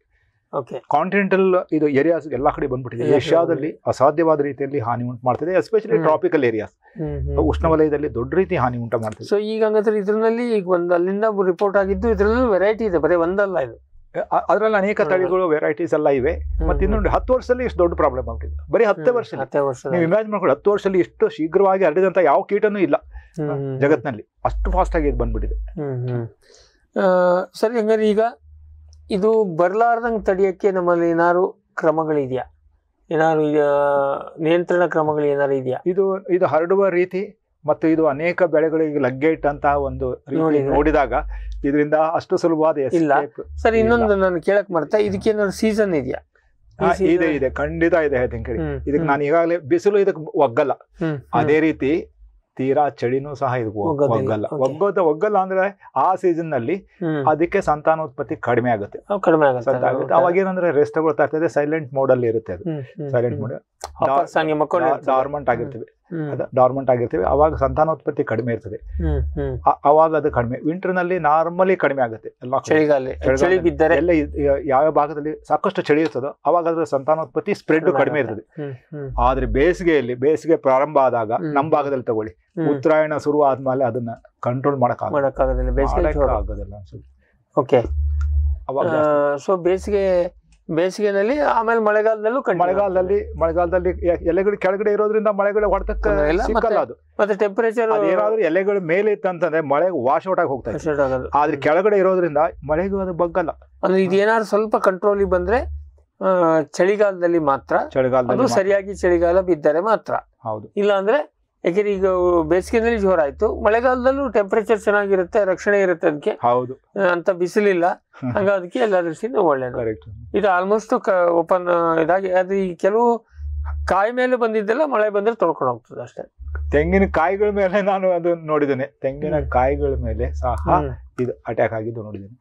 ಕಾಂಟಿನೆಂಟಲ್ ಇದು ಏರಿಯಾಸ್ ಎಲ್ಲಾ ಕಡೆ ಬಂದ್ಬಿಟ್ಟಿದೆ ಏಷ್ಯಾದಲ್ಲಿ ಅಸಾಧ್ಯವಾದ ರೀತಿಯಲ್ಲಿ ಹಾನಿ ಉಂಟು ಮಾಡ್ತಿದೆ ಎಸ್ಪೆಷಲಿ ಟ್ರಾಪಿಕಲ್ ಏರಿಯಾಸ್ ಉಷ್ಣವಲಯದಲ್ಲಿ ದೊಡ್ಡ ರೀತಿ ಹಾನಿ ಉಂಟು ಮಾಡ್ತಿದೆ ಸೊ ಈಗ ಹಂಗಂದ್ರೆ ಇದರಲ್ಲಿ ಈಗ ಒಂದು ಅಲ್ಲಿಂದ ರಿಪೋರ್ಟ್ ಆಗಿದ್ದು ಇದ್ರಲ್ಲೂ ವೆರೈಟಿ ಇದೆ ಬರೀ ಒಂದಲ್ಲ ಇದು ಅದರಲ್ಲಿ ಅನೇಕ ತಳಿಗಳು ವೆರೈಟೀಸ್ ಎಲ್ಲ ಇವೆ ಮತ್ತೆ ಇನ್ನೊಂದು ಹತ್ತು ವರ್ಷದಲ್ಲಿ ಇಷ್ಟು ದೊಡ್ಡ ಪ್ರಾಬ್ಲಮ್ ಆಗ್ಬಿಟ್ಟಿದೆ ಬರೀ ಹತ್ತೇ ವರ್ಷ ನೀವು ಇಮ್ಯಾಜಿನ್ ಮಾಡ್ಕೊಂಡು ಹತ್ತು ವರ್ಷದಲ್ಲಿ ಇಷ್ಟು ಶೀಘ್ರವಾಗಿ ಹರಡಿದಂತ ಯಾವ ಕೀಟನೂ ಇಲ್ಲ ಜಗತ್ನಲ್ಲಿ ಅಷ್ಟು ಫಾಸ್ಟ್ ಆಗಿ ಇದು ಬಂದ್ಬಿಟ್ಟಿದೆ ಸರಿ ಹಂಗಾರೆ ಈಗ ಇದು ಬರ್ಲಾರ್ದಂಗ್ ತಡಿಯಕ್ಕೆ ನಮ್ಮಲ್ಲಿ ಏನಾದ್ರು ಕ್ರಮಗಳಿದೆಯಾ ಏನಾರು ನಿಯಂತ್ರಣ ಕ್ರಮಗಳು ಏನಾದ್ರು ಇದೆಯಾ ಇದು ಇದು ಹರಡುವ ರೀತಿ ಮತ್ತು ಇದು ಅನೇಕ ಬೆಳೆಗಳಿಗೆ ಲಗ್ಗೆ ಅಂತ ಒಂದು ನೋಡಿದಾಗ ಇದರಿಂದ ಅಷ್ಟು ಸುಲಭವಾದ ಇಲ್ಲ ಸರ್ ಇನ್ನೊಂದು ನಾನು ಕೇಳಕ್ ಮರ್ತಾ ಇದಕ್ಕೆ ಸೀಸನ್ ಇದೆಯಾ ಇದೆ ಇದೆ ಖಂಡಿತ ಇದೆ ಹೇಳ್ತೀನಿ ಇದಕ್ಕೆ ನಾನು ಈಗಾಗಲೇ ಬಿಸಿಲು ಇದಕ್ಕೆ ಒಗ್ಗಲ್ಲ ಅದೇ ರೀತಿ ತೀರಾ ಚಳಿನೂ ಸಹ ಇದು ಒಗ್ಗಲ್ಲ ಒಗ್ಗೋದ ಒಗ್ಗಲ್ಲ ಅಂದ್ರೆ ಆ ಸೀಸನ್ ನಲ್ಲಿ ಅದಕ್ಕೆ ಸಂತಾನೋತ್ಪತ್ತಿ ಕಡಿಮೆ ಆಗುತ್ತೆ ಕಡಿಮೆ ಆಗುತ್ತೆ ಅವಾಗ ಏನಂದ್ರೆ ರೆಸ್ಟ್ ತಗೊಳ್ತಾ ಇರ್ತದೆ ಸೈಲೆಂಟ್ ಮೋಡ್ ಅಲ್ಲಿ ಇರುತ್ತೆ ಅದು ಸೈಲೆಂಟ್ ಮೋಡ್ ಡಾರ್ಮೆಂಟ್ ಆಗಿರ್ತೀವಿ ಡಾರ್ಮೆಂಟ್ ಆಗಿರ್ತೀವಿ ಅವಾಗ ಸಂತಾನೋತ್ಪತ್ತಿ ಕಡಿಮೆ ಇರ್ತದೆ ಅವಾಗ ಅದು ಕಡಿಮೆ ವಿಂಟರ್ ನಲ್ಲಿ ನಾರ್ಮಲಿ ಕಡಿಮೆ ಆಗುತ್ತೆ ಎಲ್ಲ ಯಾವ ಭಾಗದಲ್ಲಿ ಸಾಕಷ್ಟು ಚಳಿ ಇರ್ತದೋ ಅವಾಗ ಅದರ ಸಂತಾನೋತ್ಪತ್ತಿ ಸ್ಪ್ರೆಡ್ ಕಡಿಮೆ ಇರ್ತದೆ ಆದ್ರೆ ಬೇಸಿಗೆಯಲ್ಲಿ ಬೇಸಿಗೆ ಪ್ರಾರಂಭ ಆದಾಗ ನಮ್ ಭಾಗದಲ್ಲಿ ತಗೊಳ್ಳಿ ಉತ್ತರಾಯಣ ಶುರು ಆದ್ಮೇಲೆ ಅದನ್ನ ಕಂಟ್ರೋಲ್ ಮಾಡಕ್ ಆಗೋದಿಲ್ಲ ಅವಾಗ ಸೊ ಬೇಸಿಗೆ ಬೇಸಿಗೆನಲ್ಲಿ ಆಮೇಲೆ ಮಳೆಗಾಲದಲ್ಲೂ ಮಳೆಗಾಲದಲ್ಲಿ ಮಳೆಗಾಲದಲ್ಲಿ ಎಲೆಗಳು ಕೆಳಗಡೆ ಇರೋದ್ರಿಂದ ಮಳೆಗಳು ಹೊರತಕ್ಕ ಮತ್ತೆ ಟೆಂಪರೇಚರ್ ಏನಾದ್ರೂ ಎಲೆಗಳು ಮೇಲೆ ಇತ್ತಂತಂದ್ರೆ ಮಳೆ ವಾಶ್ ಔಟ್ ಆಗಿ ಹೋಗ್ತದೆ ಆದ್ರೆ ಕೆಳಗಡೆ ಇರೋದ್ರಿಂದ ಮಳೆಗೂ ಅದು ಬಗ್ಗಲ್ಲ ಅಂದ್ರೆ ಇದೇನಾದ್ರು ಸ್ವಲ್ಪ ಕಂಟ್ರೋಲ್ ಬಂದ್ರೆ ಚಳಿಗಾಲದಲ್ಲಿ ಮಾತ್ರ ಚಳಿಗಾಲದಲ್ಲಿ ಸರಿಯಾಗಿ ಚಳಿಗಾಲ ಬಿದ್ದರೆ ಮಾತ್ರ ಹೌದು ಇಲ್ಲ ಅಂದ್ರೆ ಯಾಕಂದ್ರೆ ಈಗ ಬೇಸಿಗೆನಲ್ಲಿ ಜೋರ ಆಯ್ತು ಮಳೆಗಾಲದಲ್ಲೂ ಟೆಂಪರೇಚರ್ ಚೆನ್ನಾಗಿರುತ್ತೆ ರಕ್ಷಣೆ ಇರುತ್ತೆ ಅದಕ್ಕೆ ಹೌದು ಅಂತ ಬಿಸಿಲಿಲ್ಲ ಅದಕ್ಕೆ ಎಲ್ಲ ದೃಷ್ಟಿಯಿಂದ ಒಳ್ಳೆ ಇದು ಆಲ್ಮೋಸ್ಟ್ ಓಪನ್ ಇದಾಗಿ ಅದು ಈ ಕೆಲವು ಕಾಯಿ ಮೇಲೆ ಬಂದಿದ್ದೆಲ್ಲ ಮಳೆ ಬಂದ್ರೆ ತೊಳ್ಕೊಂಡು ಹೋಗ್ತದೆ ಅಷ್ಟೇ ತೆಂಗಿನ ಕಾಯಿಗಳ ಮೇಲೆ ನಾನು ಅದು ನೋಡಿದ್ದೇನೆ ತೆಂಗಿನ ಕಾಯಿಗಳ ಮೇಲೆ ಸಹ ಇದು ಅಟ್ಯಾಕ್ ಆಗಿದ್ದು ನೋಡಿದ್ದೇನೆ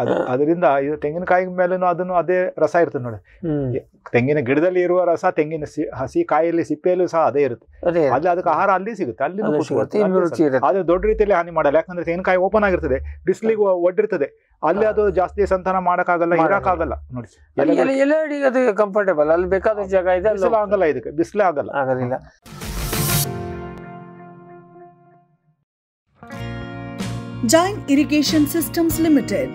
ಅದು ಅದರಿಂದ ಇದು ತೆಂಗಿನಕಾಯಿ ಮೇಲೂ ಅದನ್ನು ಅದೇ ರಸ ಇರ್ತದೆ ನೋಡಿ ತೆಂಗಿನ ಗಿಡದಲ್ಲಿ ಇರುವ ರಸ ತೆಂಗಿನ ಹಸಿ ಕಾಯಿಯಲ್ಲಿ ಸಿಪ್ಪೆಯಲ್ಲೂ ಸಹ ಅದೇ ಇರುತ್ತೆ ಅಲ್ಲಿ ಅದಕ್ಕೆ ಆಹಾರ ಅಲ್ಲಿ ಸಿಗುತ್ತೆ ಅಲ್ಲಿ ಅದು ದೊಡ್ಡ ರೀತಿಯಲ್ಲಿ ಹಾನಿ ಮಾಡಲ್ಲ ಯಾಕಂದ್ರೆ ತೆಂಗಿನಕಾಯಿ ಓಪನ್ ಆಗಿರ್ತದೆ ಬಿಸಿಲಿಗೆ ಒಡ್ಡಿರ್ತದೆ ಅಲ್ಲಿ ಅದು ಜಾಸ್ತಿ ಸಂತಾನ ಮಾಡಕ್ಕಾಗಲ್ಲ ಇರಕ್ಕಾಗಲ್ಲ ನೋಡಿ ಅದು ಕಂಫರ್ಟೇಬಲ್ ಅಲ್ಲಿ ಬೇಕಾದ ಜಾಗ ಇದೆ ಆಗಲ್ಲ ಇದಕ್ಕೆ ಬಿಸಿಲೇ ಆಗಲ್ಲ ಆಗೋದಿಲ್ಲ Jain Irrigation Systems Limited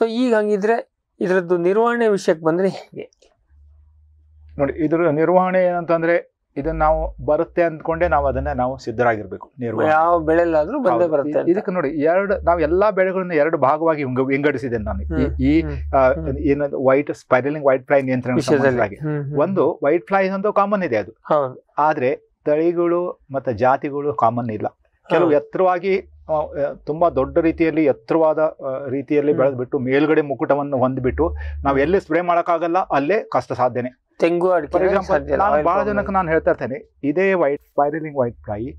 so ಈಗ ಹಂಗಿದ್ರೆ ಇದರದ್ದು ನಿರ್ವಹಣೆ ವಿಷಯಕ್ಕೆ ಬಂದರೆ ಹೇಗೆ ನೋಡಿ ಇದರ ನಿರ್ವಹಣೆ ಏನಂತಂದ್ರೆ ಇದನ್ನ ನಾವು ಬರುತ್ತೆ ಅಂದ್ಕೊಂಡೆ ನಾವು ಅದನ್ನ ನಾವು ಸಿದ್ಧರಾಗಿರ್ಬೇಕು ನಿರ್ವಹಣೆ ಯಾವ ಬೆಳೆ ಬಂದೇ ಬರುತ್ತೆ ಇದಕ್ಕೆ ನೋಡಿ ಎರಡು ನಾವು ಎಲ್ಲಾ ಬೆಳೆಗಳನ್ನ ಎರಡು ಭಾಗವಾಗಿ ವಿಂಗಡಿಸಿದೆ ನಾನು ಈ ಏನ ವೈಟ್ ಸ್ಪೈರಲಿಂಗ್ ವೈಟ್ ಫ್ಲೈ ನಿಯಂತ್ರಣ ಒಂದು ವೈಟ್ ಫ್ಲೈ ಅಂತ ಕಾಮನ್ ಇದೆ ಅದು ಆದ್ರೆ ತಳಿಗಳು ಮತ್ತೆ ಜಾತಿಗಳು ಕಾಮನ್ ಇಲ್ಲ ಕೆಲವು ಎತ್ತರವಾಗಿ ತುಂಬಾ ದೊಡ್ಡ ರೀತಿಯಲ್ಲಿ ಎತ್ತರವಾದ ರೀತಿಯಲ್ಲಿ ಬೆಳೆದ್ಬಿಟ್ಟು ಮೇಲ್ಗಡೆ ಮುಕುಟವನ್ನು ಹೊಂದ್ಬಿಟ್ಟು ನಾವು ಎಲ್ಲಿ ಸ್ಪ್ರೇ ಮಾಡೋಕ್ಕಾಗಲ್ಲ ಅಲ್ಲೇ ಕಷ್ಟ ಸಾಧ್ಯನೆ ತೆಂಗು ಬಹಳ ಜನಕ್ಕೆ ನಾನು ಹೇಳ್ತಾ ಇರ್ತೇನೆ ಇದೇ ವೈಟ್ ಸ್ಪೈರಲಿಂಗ್ ವೈಟ್ ಕಾಯಿ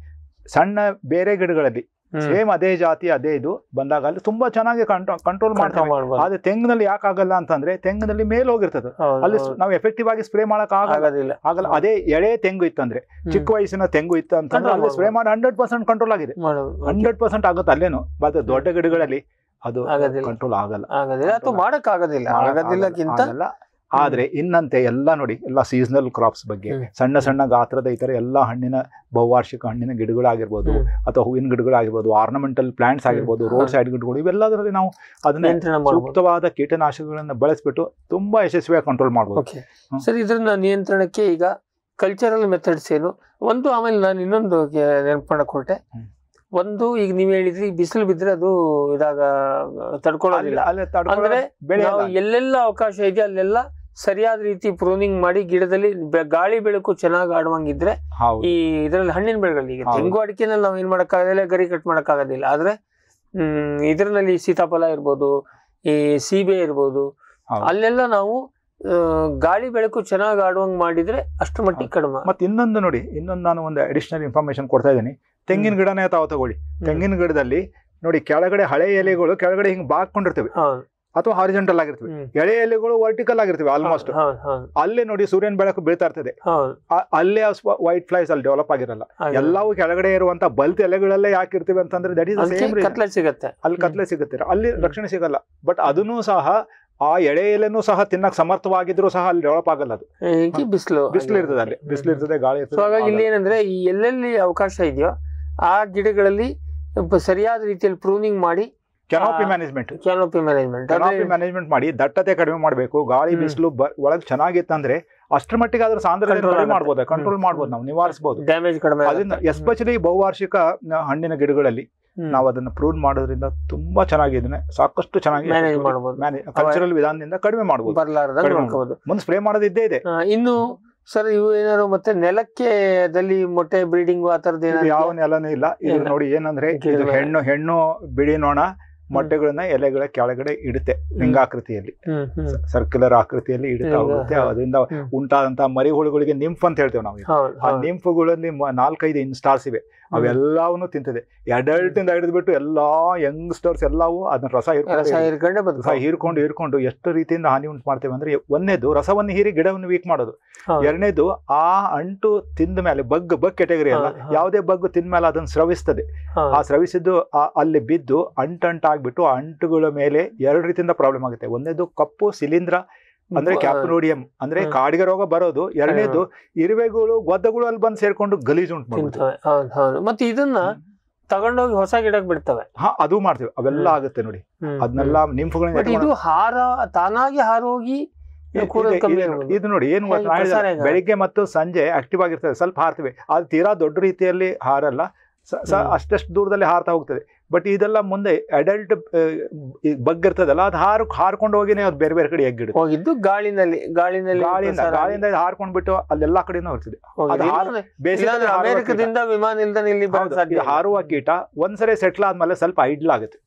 ಸಣ್ಣ ಬೇರೆ ಗಿಡಗಳಲ್ಲಿ ಸೇಮ್ ಅದೇ ಜಾತಿ ಅದೇ ಇದು ಬಂದಾಗ ಅಲ್ಲಿ ತುಂಬಾ ಚೆನ್ನಾಗಿ ಕಂಟ್ರೋಲ್ ಮಾಡ್ತಾರೆ ಆದ್ರೆ ತೆಂಗಿನಲ್ಲಿ ಯಾಕೆ ಆಗಲ್ಲ ಅಂತಂದ್ರೆ ತೆಂಗಿನಲ್ಲಿ ಮೇಲೆ ಹೋಗಿರ್ತದೆ ಅಲ್ಲಿ ನಾವು ಎಫೆಕ್ಟಿವ್ ಆಗಿ ಸ್ಪ್ರೇ ಮಾಡಕ್ ಆಗೋದಿಲ್ಲ ಆಗಲ್ಲ ಅದೇ ಎಳೆ ತೆಂಗು ಇತ್ತಂದ್ರೆ ಚಿಕ್ಕ ವಯಸ್ಸಿನ ತೆಂಗು ಇತ್ತು ಅಂತಂದ್ರೆ ಅಲ್ಲಿ ಸ್ಪ್ರೇ ಮಾಡಿ ಹಂಡ್ರೆಡ್ ಪರ್ಸೆಂಟ್ ಕಂಟ್ರೋಲ್ ಆಗಿದೆ ಹಂಡ್ರೆಡ್ ಪರ್ಸೆಂಟ್ ಆಗುತ್ತೆ ಅಲ್ಲೇನು ಬಟ್ ದೊಡ್ಡ ಗಿಡಗಳಲ್ಲಿ ಅದು ಕಂಟ್ರೋಲ್ ಆಗಲ್ಲ ಆಗೋದಿಲ್ಲ ಮಾಡಕ್ ಆಗೋದಿಲ್ಲ ಆಗೋದಿಲ್ಲಕ್ಕಿಂತ ಆದ್ರೆ ಇನ್ನಂತೆ ಎಲ್ಲ ನೋಡಿ ಎಲ್ಲ ಸೀಸನಲ್ ಕ್ರಾಪ್ಸ್ ಬಗ್ಗೆ ಸಣ್ಣ ಸಣ್ಣ ಗಾತ್ರದ ಈ ತರ ಎಲ್ಲ ಹಣ್ಣಿನ ಬಹುವಾರ್ಷಿಕ ಹಣ್ಣಿನ ಗಿಡಗಳಾಗಿರ್ಬೋದು ಅಥವಾ ಹೂವಿನ ಗಿಡಗಳಾಗಿರ್ಬೋದು ಆರ್ನಮೆಂಟಲ್ ಪ್ಲಾಂಟ್ಸ್ ಆಗಿರ್ಬೋದು ರೋಡ್ ಸೈಡ್ ಗಿಡಗಳು ಇವೆಲ್ಲದರಲ್ಲಿ ನಾವು ಅದನ್ನ ಸೂಕ್ತವಾದ ಕೀಟನಾಶಕಗಳನ್ನ ಬಳಸಿಬಿಟ್ಟು ತುಂಬಾ ಯಶಸ್ವಿಯಾಗಿ ಕಂಟ್ರೋಲ್ ಮಾಡಬಹುದು ಸರ್ ಇದನ್ನ ನಿಯಂತ್ರಣಕ್ಕೆ ಈಗ ಕಲ್ಚರಲ್ ಮೆಥಡ್ಸ್ ಏನು ಒಂದು ಆಮೇಲೆ ನಾನು ಇನ್ನೊಂದು ನೆನಪು ಹೊರಟೆ ಒಂದು ಈಗ ನೀವ್ ಹೇಳಿದ್ರಿ ಬಿಸಿಲು ಬಿದ್ರೆ ಅದು ಇದಾಗ ತಡ್ಕೊಳ್ಳೋದಿಲ್ಲ ಅಂದ್ರೆ ಎಲ್ಲೆಲ್ಲ ಅವಕಾಶ ಇದೆ ಅಲ್ಲೆಲ್ಲ ಸರಿಯಾದ ರೀತಿ ಪ್ರೂನಿಂಗ್ ಮಾಡಿ ಗಿಡದಲ್ಲಿ ಗಾಳಿ ಬೆಳಕು ಚೆನ್ನಾಗಿ ಆಡುವಂಗಿದ್ರೆ ಈ ಇದರಲ್ಲಿ ಹಣ್ಣಿನ ಬೆಳೆಗಳಲ್ಲಿ ಈಗ ತೆಂಗು ಅಡಿಕೆನಲ್ಲಿ ನಾವು ಏನ್ ಮಾಡಕ್ಕಾಗಲ್ಲ ಗರಿ ಕಟ್ ಮಾಡೋಕ್ಕಾಗೋದಿಲ್ಲ ಆದ್ರೆ ಹ್ಮ್ ಇದರಲ್ಲಿ ಸೀತಾಫಲ ಇರ್ಬೋದು ಈ ಸೀಬೆ ಇರ್ಬೋದು ಅಲ್ಲೆಲ್ಲ ನಾವು ಗಾಳಿ ಬೆಳಕು ಚೆನ್ನಾಗಿ ಆಡುವಂಗೆ ಮಾಡಿದ್ರೆ ಅಷ್ಟು ಮಟ್ಟಿಗೆ ಕಡಿಮೆ ಮತ್ತೆ ಇನ್ನೊಂದು ನೋಡಿ ಇನ್ನೊಂದು ನಾನು ಒಂದು ಅಡಿಷನಲ್ ಇನ್ಫಾರ್ಮೇಶನ್ ಕೊಡ್ತಾ ಇದ್ದೀನಿ ತೆಂಗಿನ ಗಿಡನೇ ತಾವು ತಗೊಳ್ಳಿ ತೆಂಗಿನ ಗಿಡದಲ್ಲಿ ನೋಡಿ ಕೆಳಗಡೆ ಹಳೆ ಎಲೆಗಳು ಕೆಳಗಡೆ ಹಿಂಗೆ ಬಾಕೊಂಡಿರ್ತವೆ ಅಥವಾ ಹಾರಿಜೆಂಟಲ್ ಆಗಿರ್ತವೆ ಎಳೆ ಎಲೆಗಳು ವರ್ಟಿಕಲ್ ಆಗಿರ್ತವೆ ಆಲ್ಮೋಸ್ಟ್ ಅಲ್ಲೇ ನೋಡಿ ಸೂರ್ಯನ ಬೆಳಕು ಬೀಳ್ತಾ ಇರ್ತದೆ ಅಲ್ಲೇ ವೈಟ್ ಫ್ಲೈಸ್ ಅಲ್ಲಿ ಡೆವಲಪ್ ಆಗಿರಲ್ಲ ಎಲ್ಲವೂ ಕೆಳಗಡೆ ಇರುವಂತ ಬಲ್ತ್ ಎಲೆಗಳಲ್ಲೇ ಯಾಕೆ ಇರ್ತೀವಿ ಅಂತಂದ್ರೆ ದಟ್ ಇಸ್ ಕತ್ಲೆ ಸಿಗುತ್ತೆ ಅಲ್ಲಿ ಕತ್ಲೆ ಸಿಗುತ್ತೆ ಅಲ್ಲಿ ರಕ್ಷಣೆ ಸಿಗಲ್ಲ ಬಟ್ ಅದನ್ನು ಸಹ ಆ ಎಳೆ ಎಲೆನೂ ಸಹ ತಿನ್ನಕ್ ಸಮರ್ಥವಾಗಿದ್ರು ಸಹ ಅಲ್ಲಿ ಡೆವಲಪ್ ಆಗಲ್ಲ ಅದು ಬಿಸಿಲು ಬಿಸಿಲು ಇರ್ತದೆ ಅಲ್ಲಿ ಬಿಸಿಲು ಇರ್ತದೆ ಗಾಳಿ ಇರ್ತದೆ ಇಲ್ಲಿ ಏನಂದ್ರೆ ಎಲ್ಲೆಲ್ಲಿ ಅವಕಾಶ ಇದೆಯೋ ಆ ಗಿಡಗಳಲ್ಲಿ ಸರಿಯಾದ ರೀತಿಯಲ್ಲಿ ಪ್ರೂನಿಂಗ್ ಮಾಡಿ canopy management canopy management canopy management ಮಾಡಿ ದಟ್ಟತೆ ಕಡಿಮೆ ಮಾಡಬೇಕು ಗಾಳಿ ಬಿಸಿಲು ಒಳಗೆ ಚೆನ್ನಾಗಿತ್ತಂದ್ರೆ ಅಷ್ಟರ ಮಟ್ಟಿಗೆ ಅದ್ರ ಸಾಂದ್ರತೆ ಕಡಿಮೆ ಮಾಡ್ಬೋದು ಕಂಟ್ರೋಲ್ ಮಾಡ್ಬೋದು ನಾವು ನಿವಾರಿಸಬಹುದು ಡ್ಯಾಮೇಜ್ ಕಡಿಮೆ ಅದನ್ನ ಎಸ್ಪೆಷಲಿ ಬಹುವಾರ್ಷಿಕ ಹಣ್ಣಿನ ಗಿಡಗಳಲ್ಲಿ ನಾವು ಅದನ್ನ ಪ್ರೂನ್ ಮಾಡೋದ್ರಿಂದ ತುಂಬಾ ಚೆನ್ನಾಗಿದ್ದಾನೆ ಸಾಕಷ್ಟು ಚೆನ್ನಾಗಿ ಮ್ಯಾನೇಜ್ ಮಾಡಬಹುದು ಕಲ್ಚರಲ್ ವಿಧಾನದಿಂದ ಕಡಿಮೆ ಮಾಡಬಹುದು ಬರ್ಲಾರ್ದು ಮುಂದೆ ಸ್ಪ್ರೇ ಮಾಡೋದಿದ್ದೇ ಇದೆ ಇನ್ನು ಸರ್ ಇವು ಏನಾದ್ರು ಮತ್ತೆ ನೆಲಕ್ಕೆ ಅದಲ್ಲಿ ಮೊಟ್ಟೆ ಬ್ರೀಡಿಂಗ್ ಆ ತರದ್ದು ಯಾವ ನೆಲನೂ ಇಲ್ಲ ಇದು ನೋಡಿ ಏನಂದ್ರೆ ಹೆಣ್ಣು ಹೆಣ್ಣು ಬಿಡಿ ನೋಣ ಮೊಟ್ಟೆಗಳನ್ನ ಎಲೆಗಳ ಕೆಳಗಡೆ ಇಡುತ್ತೆ ಲಿಂಗಾಕೃತಿಯಲ್ಲಿ ಸರ್ಕ್ಯುಲರ್ ಆಕೃತಿಯಲ್ಲಿ ಇಡುತ್ತಾ ಹೋಗುತ್ತೆ ಅದರಿಂದ ಮರಿ ಹುಳುಗಳಿಗೆ ನಿಂಫ್ ಅಂತ ಹೇಳ್ತೇವೆ ನಾವು ಆ ನಿಂಫುಗಳಲ್ಲಿ ನಾಲ್ಕೈದು ಇನ್ಸ್ಟಾರ್ಸ್ ಇವೆ ಅವೆಲ್ಲವನ್ನು ತಿಂತದೆ ಅಡಲ್ಟ್ ಇಂದ ಹಿಡಿದು ಬಿಟ್ಟು ಎಲ್ಲಾ ಯಂಗ್ಸ್ಟರ್ಸ್ ಎಲ್ಲವೂ ಅದನ್ನ ರಸ ರಸ ಹೀರ್ಕೊಂಡು ಹೀರ್ಕೊಂಡು ಎಷ್ಟು ರೀತಿಯಿಂದ ಹಾನಿ ಉಂಟು ಮಾಡ್ತೇವೆ ಅಂದ್ರೆ ಒಂದೇದು ರಸವನ್ನು ಹೀರಿ ಗಿಡವನ್ನು ವೀಕ್ ಮಾಡೋದು ಎರಡನೇದು ಆ ಅಂಟು ತಿಂದ ಮೇಲೆ ಬಗ್ ಬಗ್ ಕೆಟಗರಿ ಅಲ್ಲ ಯಾವುದೇ ಬಗ್ ತಿಂದ ಮೇಲೆ ಅದನ್ನ ಸ್ರವಿಸ್ತದೆ ಆ ಸ್ರವಿಸಿದ್ದು ಅಲ್ಲಿ ಬಿದ್ದು ಅಂಟಂಟಾಗಿ ಬಿಟ್ಟು ಅಂಟುಗಳ ಮೇಲೆ ಎರಡು ರೀತಿಯಿಂದ ಪ್ರಾಬ್ಲಮ್ ಆಗುತ್ತೆ ಒಂದೇದು ಕಪ್ಪು ಶಿಲೀಂಧ್ರ ಅಂದ್ರೆ ಕ್ಯಾಪ್ನೋಡಿಯಂ ಅಂದ್ರೆ ಕಾಡಿಗೆ ರೋಗ ಬರೋದು ಎರಡನೇದು ಇರುವೆಗಳು ಗೊದ್ದಗಳು ಅಲ್ಲಿ ಬಂದು ಸೇರ್ಕೊಂಡು ಗಲೀಜು ಉಂಟು ಮತ್ತೆ ಇದನ್ನ ತಗೊಂಡೋಗಿ ಹೊಸ ಗಿಡಕ್ಕೆ ಬಿಡ್ತವೆ ಹಾ ಅದು ಮಾಡ್ತೀವಿ ಅವೆಲ್ಲ ಆಗುತ್ತೆ ನೋಡಿ ಅದನ್ನೆಲ್ಲ ನಿಂಪುಗಳ ಇದು ಹಾರ ತಾನಾಗಿ ಹಾರೋಗಿ ಇದು ನೋಡಿ ಏನು ಬೆಳಿಗ್ಗೆ ಮತ್ತು ಸಂಜೆ ಆಕ್ಟಿವ್ ಆಗಿರ್ತದೆ ಸ್ವಲ್ಪ ಹಾರ್ತಿವಿ ಅದು ತೀರಾ ದೊಡ್ಡ ರೀತಿಯಲ್ಲಿ ಹಾರಲ್ಲ ಅಷ್ಟಷ್ಟು ದೂರದಲ್ಲಿ ಹಾರ್ತಾ ಹೋಗ್ತದೆ ಬಟ್ ಇದೆಲ್ಲ ಮುಂದೆ ಅಡಲ್ಟ್ uh, ಬಗ್ಗಿರ್ತದಲ್ಲ ಅದು ಹಾರು ಹಾರ್ಕೊಂಡು ಹೋಗಿನೇ ಅದು ಬೇರೆ ಬೇರೆ ಕಡೆ ಎಗ್ಗಿಡುತ್ತೆ ಹೋಗಿದ್ದು ಗಾಳಿನಲ್ಲಿ ಗಾಳಿನಲ್ಲಿ ಗಾಳಿಯಿಂದ ಬಿಟ್ಟು ಅಲ್ಲೆಲ್ಲಾ ಕಡೆನೂ ಹೋಗ್ತದೆ ಅಮೆರಿಕದಿಂದ ವಿಮಾನ ನಿಲ್ದಾಣ ಹಾರುವ ಕೀಟ ಒಂದ್ಸರಿ ಸೆಟ್ಲ್ ಆದ್ಮೇಲೆ ಸ್ವಲ್ಪ ಐಡ್ಲ್ ಆಗುತ್ತೆ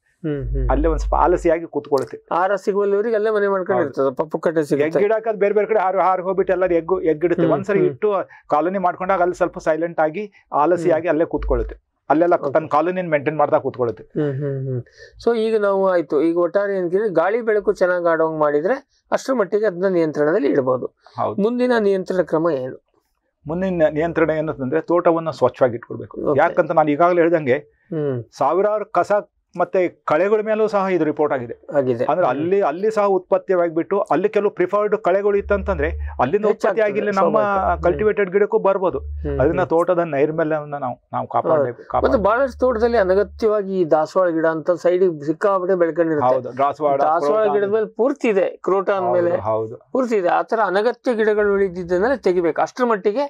ಅಲ್ಲೇ ಒಂದ್ ಸ್ವಲ್ಪ ಆಲಸಿಯಾಗಿ ಕೂತ್ಕೊಳ್ಳುತ್ತೆ ಆರ ಸಿಗುವಲ್ಲಿವರಿಗೆ ಅಲ್ಲೇ ಮನೆ ಮಾಡ್ಕೊಂಡಿರ್ತದೆ ಪಪ್ಪು ಕಟ್ಟೆ ಬೇರೆ ಬೇರೆ ಕಡೆ ಹಾರು ಹಾರು ಹೋಗ್ಬಿಟ್ಟು ಎಗ್ ಎಗ್ಗು ಎಗ್ಗಿಡುತ್ತೆ ಒಂದ್ಸರಿ ಇಟ್ಟು ಕಾಲೋನಿ ಮಾಡ್ಕೊಂಡಾಗ ಅಲ್ಲಿ ಸ್ವಲ್ಪ ಸೈಲೆಂಟ್ ಆಗಿ ಆಲಸಿಯಾಗಿ ಅಲ್ಲೇ ಕೂತ್ಕೊಳ್ಳುತ್ತೆ ಅಲ್ಲೆಲ್ಲ ತನ್ನ ಕಾಲೋನಿಯನ್ನು ಮೇಂಟೈನ್ ಮಾಡ್ತಾ ಕೂತ್ಕೊಳ್ಳುತ್ತೆ ಸೊ ಈಗ ನಾವು ಆಯ್ತು ಈಗ ಒಟ್ಟಾರೆ ಗಾಳಿ ಬೆಳಕು ಚೆನ್ನಾಗಿ ಆಡೋಂಗ್ ಮಾಡಿದ್ರೆ ಅಷ್ಟರ ಮಟ್ಟಿಗೆ ಅದನ್ನ ನಿಯಂತ್ರಣದಲ್ಲಿ ಇಡಬಹುದು ಮುಂದಿನ ನಿಯಂತ್ರಣ ಕ್ರಮ ಏನು ಮುಂದಿನ ನಿಯಂತ್ರಣ ಏನಂತಂದ್ರೆ ತೋಟವನ್ನು ಸ್ವಚ್ಛವಾಗಿ ಇಟ್ಕೊಳ್ಬೇಕು ಯಾಕಂತ ನಾನು ಈಗಾಗಲೇ ಹೇಳ್ದಂಗೆ ಸಾವಿರಾರು ಕಸ ಮತ್ತೆ ಕಳೆಗಳ ಮೇಲೂ ಸಹ ಇದು ರಿಪೋರ್ಟ್ ಆಗಿದೆ ಅಂದ್ರೆ ಅಲ್ಲಿ ಅಲ್ಲಿ ಸಹ ಉತ್ಪತ್ತಿಯಾಗಿಬಿಟ್ಟು ಅಲ್ಲಿ ಕೆಲವು ಪ್ರಿಫರ್ಡ್ ಕಳೆಗಳು ಇತ್ತಂತಂದ್ರೆ ಅಲ್ಲಿಂದ ಉತ್ಪತ್ತಿ ಆಗಿಲ್ಲ ನಮ್ಮ ಕಲ್ಟಿವೇಟೆಡ್ ಗಿಡಕ್ಕೂ ಬರ್ಬೋದು ಅದನ್ನ ತೋಟದ ನೈರ್ಮಲ್ಯವನ್ನು ನಾವು ನಾವು ಕಾಪಾಡಬೇಕು ಬಹಳಷ್ಟು ತೋಟದಲ್ಲಿ ಅನಗತ್ಯವಾಗಿ ಈ ದಾಸವಾಳ ಗಿಡ ಅಂತ ಸೈಡ್ ಸಿಕ್ಕಾಬಿಟ್ಟೆ ಬೆಳ್ಕೊಂಡಿರುತ್ತೆ ದಾಸವಾಳ ದಾಸವಾಳ ಗಿಡದ ಮೇಲೆ ಪೂರ್ತಿ ಇದೆ ಕ್ರೋಟಾನ್ ಮೇಲೆ ಹೌದು ಪೂರ್ತಿ ಇದೆ ಆತರ ಅನಗತ್ಯ ಗಿಡಗಳು ಉಳಿದಿದ್ದಂದ್ರೆ ತೆಗಿಬೇಕು ಅಷ್ಟರ ಮಟ್ಟಿಗೆ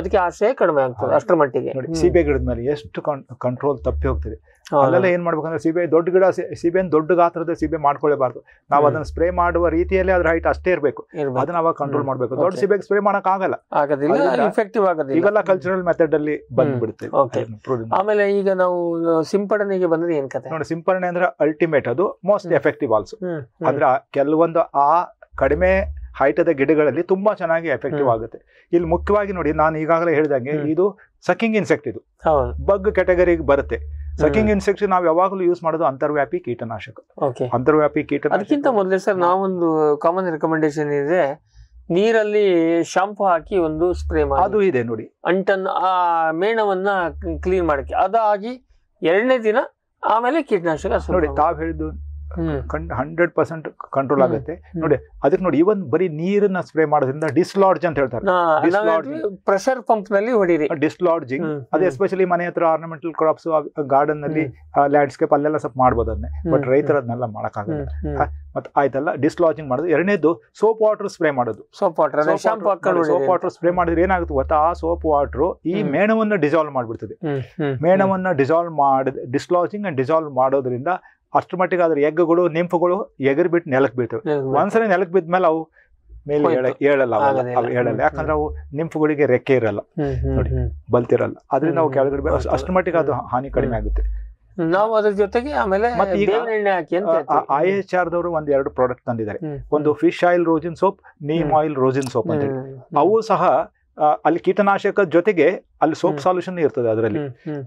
ಅದಕ್ಕೆ ಆಸೆ ಕಡಿಮೆ ಆಗ್ತದೆ ಅಷ್ಟರ ಮಟ್ಟಿಗೆ ಸೀಬೆ ಗಿಡದ ಮೇಲೆ ಎಷ್ಟು ಕಂಟ್ರೋಲ್ ತಪ್ಪಿ ಹೋಗ್ತದೆ ಅಲ್ಲೆಲ್ಲ ಏನ್ ಮಾಡ್ಬೇಕಂದ್ರೆ ಸೀಬೆ ದೊಡ್ಡ ಗಿಡ ಸೀಬೆನ್ ದೊಡ್ಡ ಗಾತ್ರದ ಸೀಬೆ ಮಾಡ್ಕೊಳ್ಳೇಬಾರ್ದು ನಾವು ಅದನ್ನ ಸ್ಪ್ರೇ ಮಾಡುವ ರೀತಿಯಲ್ಲಿ ಅದ್ರ ಹೈಟ್ ಅಷ್ಟೇ ಇರಬೇಕು ಅದನ್ನ ಅವಾಗ ಕಂಟ್ರೋಲ್ ಮಾಡ್ಬೇಕು ದೊಡ್ಡ ಸೀಬೆಗೆ ಸ್ಪ್ರೇ ಮಾಡಕ್ ಆಗಲ್ಲ ಇಫೆಕ್ಟಿವ್ ಆಗದಿಲ್ಲ ಇವೆಲ್ಲ ಕಲ್ಚರಲ್ ಮೆಥಡ್ ಅಲ್ಲಿ ಬಂದ್ಬಿಡುತ್ತೆ ಆಮೇಲೆ ಈಗ ನಾವು ಸಿಂಪಡಣೆಗೆ ಬಂದ್ರೆ ಏನ್ ಕತೆ ನೋಡಿ ಸಿಂಪಡಣೆ ಅಂದ್ರೆ ಅಲ್ಟಿಮೇಟ್ ಅದು ಮೋಸ್ಟ್ ಎಫೆಕ್ಟಿವ್ ಆಲ್ಸೋ ಅಂದ್ರೆ ಕೆಲವೊಂದು ಆ ಕಡಿಮೆ ಹೈಟದ ಗಿಡಗಳಲ್ಲಿ ತುಂಬಾ ಚೆನ್ನಾಗಿ ಎಫೆಕ್ಟಿವ್ ಆಗುತ್ತೆ ಇಲ್ಲಿ ಮುಖ್ಯವಾಗಿ ನೋಡಿ ನಾನು ಈಗಾಗಲೇ ಹೇಳಿದಂಗೆ ಇದು ಸಕಿಂಗ್ ಇನ್ಸೆಕ್ಟ್ ಇದು ಬಗ್ ಕ್ಯಾಟಗರಿಗೆ ಬರುತ್ತೆ ಸಕ್ಕಿಂಗ್ ಇನ್ಸೆಕ್ಟ್ ನಾವು ಯಾವಾಗಲೂ ಯೂಸ್ ಮಾಡೋದು ಅಂತರ್ವ್ಯಾಪಿ ಕೀಟನಾಶಕ ಅಂತರ್ವ್ಯಾಪಿ ಕೀಟನಾಶಕ ಅದಕ್ಕಿಂತ ಮೊದಲೇ ಸರ್ ನಾವೊಂದು ಕಾಮನ್ ರೆಕಮೆಂಡೇಶನ್ ಇದೆ ನೀರಲ್ಲಿ ಶಾಂಪು ಹಾಕಿ ಒಂದು ಸ್ಪ್ರೇ ಮಾಡಿ ಅದು ಇದೆ ನೋಡಿ ಅಂಟನ್ ಆ ಮೇಣವನ್ನ ಕ್ಲೀನ್ ಮಾಡಕ್ಕೆ ಅದಾಗಿ ಎರಡನೇ ದಿನ ಆಮೇಲೆ ಕೀಟನಾಶಕ ನೋಡಿ ತಾವು ಹೇಳಿದ್ದು ಹಂಡ್ರೆಡ್ ಪರ್ಸೆಂಟ್ ಕಂಟ್ರೋಲ್ ಆಗುತ್ತೆ ನೋಡಿ ಅದಕ್ಕೆ ನೋಡಿ ಇವನ್ ಬರೀ ನೀರನ್ನ ಸ್ಪ್ರೇ ಮಾಡೋದ್ರಿಂದ ಡಿಸ್ಲಾಡ್ಜ್ ಅಂತ ಹೇಳ್ತಾರೆ ಪ್ರೆಷರ್ ಪಂಪ್ ನಲ್ಲಿ ಹೊಡಿರಿ ಡಿಸ್ಲಾಡ್ಜಿಂಗ್ ಅದು ಎಸ್ಪೆಷಲಿ ಮನೆ ಹತ್ರ ಆರ್ನಮೆಂಟಲ್ ಕ್ರಾಪ್ಸ್ ಗಾರ್ಡನ್ ನಲ್ಲಿ ಲ್ಯಾಂಡ್ಸ್ಕೇಪ್ ಅಲ್ಲೆಲ್ಲ ಸ್ವಲ್ಪ ಮಾಡ್ಬೋದು ಅದನ್ನೇ ಬಟ್ ರೈತರ ಅದನ್ನೆಲ್ಲ ಮಾಡೋಕ್ಕಾಗಲ್ಲ ಮತ್ತೆ ಆಯ್ತಲ್ಲ ಡಿಸ್ಲಾಜಿಂಗ್ ಮಾಡೋದು ಎರಡನೇದು ಸೋಪ್ ವಾಟರ್ ಸ್ಪ್ರೇ ಮಾಡೋದು soap water soap water spray ಮಾಡಿದ್ರೆ ಏನಾಗುತ್ತೆ ಗೊತ್ತಾ ಆ ಸೋಪ್ ವಾಟರ್ ಈ ಮೇಣವನ್ನ ಡಿಸಾಲ್ವ್ ಮಾಡ್ಬಿಡ್ತದೆ ಮೇಣವನ್ನ ಡಿಸಾಲ್ವ್ ಮಾಡಿ ಡಿಸ್ಲಾಜಿಂಗ್ ಅಂಡ್ ಡಿಸಾಲ್ವ್ ಮಾಡೋದ್ರಿಂದ ಅಷ್ಟು ಮಟ್ಟಿಗೆ ಆದ್ರೆ ಎಗ್ಗುಗಳು ನಿಂಪುಗಳು ಎಗರ್ ಬಿಟ್ಟು ನೆಲಕ್ಕೆ ಬೀಳ್ತವೆ ಒಂದ್ಸರಿ ನೆಲಕ್ಕೆ ಬಿದ್ಮೇಲೆ ಅವು ಮೇಲೆ ಹೇಳಲ್ಲ ಹೇಳಲ್ಲ ಯಾಕಂದ್ರೆ ಅವು ನಿಂಪುಗಳಿಗೆ ರೆಕ್ಕೆ ಇರಲ್ಲ ನೋಡಿ ಬಲ್ತಿರಲ್ಲ ಅದ್ರಿಂದ ಅವು ಕೆಳಗಡೆ ಅಷ್ಟು ಮಟ್ಟಿಗೆ ಅದು ಹಾನಿ ಕಡಿಮೆ ಆಗುತ್ತೆ ನಾವು ಅದ್ರ ಜೊತೆಗೆ ಆಮೇಲೆ ಐ ಎಚ್ ಆರ್ ದವರು ಒಂದ್ ಎರಡು ಪ್ರಾಡಕ್ಟ್ ತಂದಿದ್ದಾರೆ ಒಂದು fish oil rosin soap neem oil rosin soap ಅಂತ ಅವು ಸಹ ಅಲ್ಲಿ ಕೀಟನಾಶಕ ಜೊತೆಗೆ ಅಲ್ಲಿ ಸೋಪ್ ಸಾಲ್ಯೂಷನ್ ಇರ್ತದೆ ಅದರಲ್ಲಿ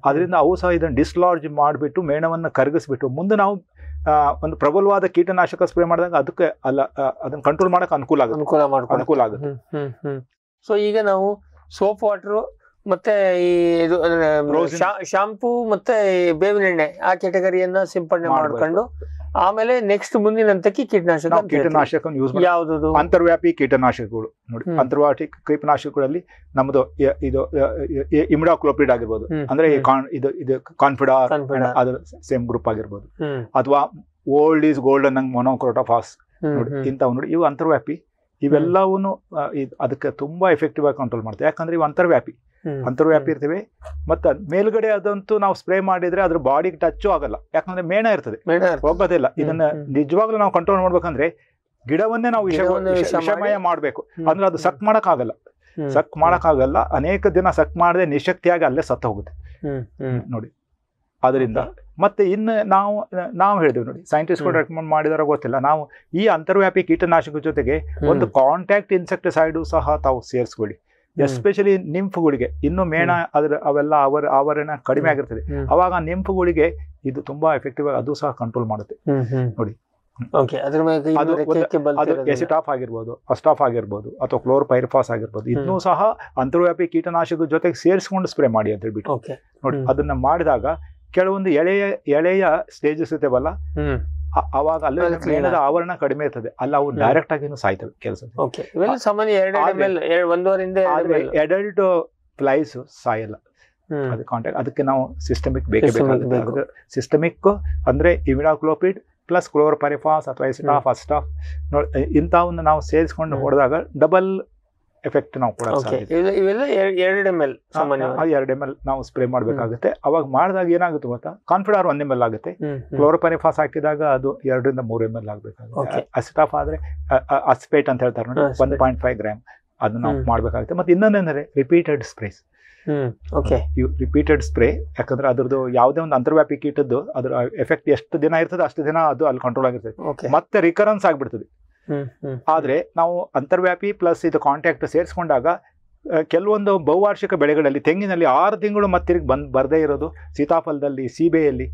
ಅದರಿಂದ ಅವು ಸಹ ಇದನ್ನು ಡಿಸ್ಲಾರ್ಜ್ ಮಾಡಿಬಿಟ್ಟು ಮೇಣವನ್ನು ಕರಗಿಸ್ಬಿಟ್ಟು ಮುಂದೆ ನಾವು ಒಂದು ಪ್ರಬಲವಾದ ಕೀಟನಾಶಕ ಸ್ಪ್ರೇ ಮಾಡಿದಾಗ ಅದಕ್ಕೆ ಅಲ್ಲ ಅದನ್ನ ಕಂಟ್ರೋಲ್ ಮಾಡಕ್ಕೆ ಅನುಕೂಲ ಆಗುತ್ತೆ ಅನುಕೂಲ ಅನುಕೂಲ ಆಗುತ್ತೆ ಸೊ ಈಗ ನಾವು ಸೋಪ್ ವಾಟರ್ ಮತ್ತೆ ಈ ಇದು ಶಾಂಪೂ ಮತ್ತೆ ಬೇವಿನ ಎಣ್ಣೆ ಆ ಕೆಟಗರಿಯನ್ನ ಸಿಂಪಡಣೆ ಮಾಡ್ಕೊಂಡು ಆಮೇಲೆ ನೆಕ್ಸ್ಟ್ ಮುಂದಿನ ಕೀಟನಾಶಕ ಕೀಟನಾಶಕ ಯೂಸ್ ಯಾವುದು ಅಂತರ್ವ್ಯಾಪಿ ಕೀಟನಾಶಕಗಳು ನೋಡಿ ಅಂತರ್ವಾಪಿ ಕೀಟನಾಶಕಗಳಲ್ಲಿ ನಮ್ದು ಇದು ಇಮಿಡಾಕ್ಲೋಪಿಡ್ ಕ್ಲೋಪಿಡ್ ಆಗಿರ್ಬೋದು ಅಂದ್ರೆ ಇದು ಕಾನ್ಫಿಡಾ ಅದರ ಸೇಮ್ ಗ್ರೂಪ್ ಆಗಿರ್ಬೋದು ಅಥವಾ ಓಲ್ಡ್ ಈಸ್ ಗೋಲ್ಡನ್ ಅನ್ನಂಗ್ ಮೊನೋಕ್ರೋಟೋಫಾಸ್ ನೋಡಿ ಇಂಥವು ನೋಡಿ ಇವು ಅಂತರ್ವ್ಯಾಪಿ ಇವೆಲ್ಲವೂ ಅದಕ್ಕೆ ತುಂಬಾ ಎಫೆಕ್ಟಿವ್ ಆಗಿ ಕಂಟ್ರೋಲ್ ಮಾಡುತ್ತೆ ಯಾಕಂದ್ರೆ ಇವು ಅಂತರ್ವ್ಯಾಪಿ ಅಂತರ್ವ್ಯಾಪಿ ಇರ್ತೀವಿ ಮತ್ತೆ ಮೇಲ್ಗಡೆ ಅದಂತೂ ನಾವು ಸ್ಪ್ರೇ ಮಾಡಿದ್ರೆ ಅದ್ರ ಬಾಡಿಗೆ ಟಚ್ ಆಗಲ್ಲ ಯಾಕಂದ್ರೆ ಮೇಣ ಇರ್ತದೆ ಹೋಗೋದಿಲ್ಲ ಇದನ್ನ ನಿಜವಾಗ್ಲೂ ನಾವು ಕಂಟ್ರೋಲ್ ಮಾಡ್ಬೇಕಂದ್ರೆ ಗಿಡವನ್ನೇ ನಾವು ವಿಷಮಯ ಮಾಡ್ಬೇಕು ಅಂದ್ರೆ ಅದು ಸಕ್ ಮಾಡಕ್ ಆಗಲ್ಲ ಸಕ್ ಮಾಡಕ್ ಆಗಲ್ಲ ಅನೇಕ ದಿನ ಸಕ್ ಮಾಡದೆ ನಿಶಕ್ತಿಯಾಗಿ ಅಲ್ಲೇ ಸತ್ತ ಹೋಗುತ್ತೆ ನೋಡಿ ಅದರಿಂದ ಮತ್ತೆ ಇನ್ನು ನಾವು ನಾವು ಹೇಳಿದೆವು ನೋಡಿ ಸೈಂಟಿಸ್ಟ್ಗಳು ರೆಕಮೆಂಡ್ ಮಾಡಿದಾರ ಗೊತ್ತಿಲ್ಲ ನಾವು ಈ ಅಂತರ್ವ್ಯಾಪಿ ಕೀಟನಾಶಕ ಜೊತೆಗೆ ಒಂದು ಕಾಂಟ್ಯಾಕ್ಟ್ ಇನ್ಸೆಕ್ಟಿಸೈಡು ಸಹ ತಾವು ಸೇರಿಸ್ಕೊಳ್ಳಿ ಎಸ್ಪೆಷಲಿ ನಿಂಪುಗಳಿಗೆ ಇನ್ನು ಮೇಣ ಅದ್ರ ಅವೆಲ್ಲ ಅವರ ಆವರಣ ಕಡಿಮೆ ಆಗಿರ್ತದೆ ಅವಾಗ ನಿಂಪುಗಳಿಗೆ ಇದು ತುಂಬಾ ಎಫೆಕ್ಟಿವ್ ಆಗಿ ಅದು ಸಹ ಕಂಟ್ರೋಲ್ ಮಾಡುತ್ತೆ ನೋಡಿ ಎಸಿಟಾಫ್ ಆಗಿರ್ಬೋದು ಅಸ್ಟಾಫ್ ಆಗಿರ್ಬೋದು ಅಥವಾ ಕ್ಲೋರ್ ಪೈರ್ಫಾಸ್ ಆಗಿರ್ಬೋದು ಇನ್ನು ಸಹ ಅಂತರ್ವ್ಯಾಪಿ ಕೀಟನಾಶಕದ ಜೊತೆಗೆ ಸೇರಿಸ್ಕೊಂಡು ಸ್ಪ್ರೇ ಮಾಡಿ ಅಂತ ಹೇಳ್ಬಿಟ್ಟು ನೋಡಿ ಅದನ್ನ ಮಾಡಿದಾಗ ಕೆಲವೊಂದು ಎಳೆಯ ಎಳೆಯ ಸ್ಟೇಜಸ್ ಇರ್ತೇವಲ್ಲ ಅವಾಗ ಅಲ್ಲಿ ಆವರಣ ಕಡಿಮೆ ಇರ್ತದೆ ಅಲ್ಲಿ ಅವು ಡೈರೆಕ್ಟ್ ಆಗಿ ಸಾಯ್ತವೆ ಕೆಲಸ ಎಡಲ್ಟ್ ಪ್ಲೈಸ್ ಸಾಯಲ್ಲ ಅದು ಕಾಂಟ್ಯಾಕ್ಟ್ ಅದಕ್ಕೆ ನಾವು ಸಿಸ್ಟಮಿಕ್ ಬೇಕೇ ಬೇಕಾಗುತ್ತೆ ಸಿಸ್ಟಮಿಕ್ ಅಂದ್ರೆ ಇಮಿಡಾಕ್ಲೋಪಿಡ್ ಪ್ಲಸ್ ಕ್ಲೋರ್ ಪರಿಫಾಸ್ ಅಥವಾ ಅಸ್ಟಾಫ್ ಇಂಥವನ್ನ ನಾವು ಸೇರಿಸಿಕೊಂಡು ಹೊಡೆದಾಗ ಡಬಲ್ ಎಫೆಕ್ಟ್ ನಾವು ಕೊಡೋಕೆ ಎರಡು ಎಮ್ ಎಲ್ ನಾವು ಸ್ಪ್ರೇ ಮಾಡಬೇಕಾಗುತ್ತೆ ಅವಾಗ ಮಾಡಿದಾಗ ಏನಾಗುತ್ತೆ ಗೊತ್ತಾ ಕಾನ್ಫಿಡಾರ್ ಒಂದ್ ಎಮ್ ಎಲ್ ಆಗುತ್ತೆ ಕ್ಲೋರೋಪನಿಫಾಸ್ ಹಾಕಿದಾಗ ಅದು ಎರಡರಿಂದ ಮೂರು ಎಮ್ ಎಲ್ ಆಗಬೇಕಾಗುತ್ತೆ ಅಸಿಟಾಫ್ ಆದ್ರೆ ಅಸ್ಪೇಟ್ ಅಂತ ಹೇಳ್ತಾರೆ ನೋಡಿ ಒನ್ ಪಾಯಿಂಟ್ ಫೈವ್ ಗ್ರಾಮ್ ಅದನ್ನ ನಾವು ಮಾಡಬೇಕಾಗುತ್ತೆ ಮತ್ತೆ ಇನ್ನೊಂದೇನೆಂದರೆ repeated sprays okay repeated spray ಯಾಕಂದ್ರೆ ಅದ್ರದ್ದು ಯಾವುದೇ ಒಂದು ಅಂತರ್ವ್ಯಾಪಿ ಕೀಟದ್ದು ಅದ್ರ ಎಫೆಕ್ಟ್ ಎಷ್ಟು ದಿನ ಇರ್ತದೆ ಅಷ್ಟು ದಿನ ಅದು ಅಲ್ಲಿ ಕಂಟ್ರೋಲ್ ಆಗಿರ್ತದೆ ಮತ್ತೆ ರಿಕರೆನ್ಸ್ ಆಗ್ಬಿಡ್ತದೆ ಆದರೆ ನಾವು ಅಂತರ್ವ್ಯಾಪಿ ಪ್ಲಸ್ ಇದು ಕಾಂಟ್ಯಾಕ್ಟ್ ಸೇರಿಸ್ಕೊಂಡಾಗ ಕೆಲವೊಂದು ಬಹುವಾರ್ಷಿಕ ಬೆಳೆಗಳಲ್ಲಿ ತೆಂಗಿನಲ್ಲಿ ಆರು ತಿಂಗಳು ಮತ್ತೆ ಬಂದು ಬರದೇ ಇರೋದು ಸೀತಾಫಲದಲ್ಲಿ ಸೀಬೆಯಲ್ಲಿ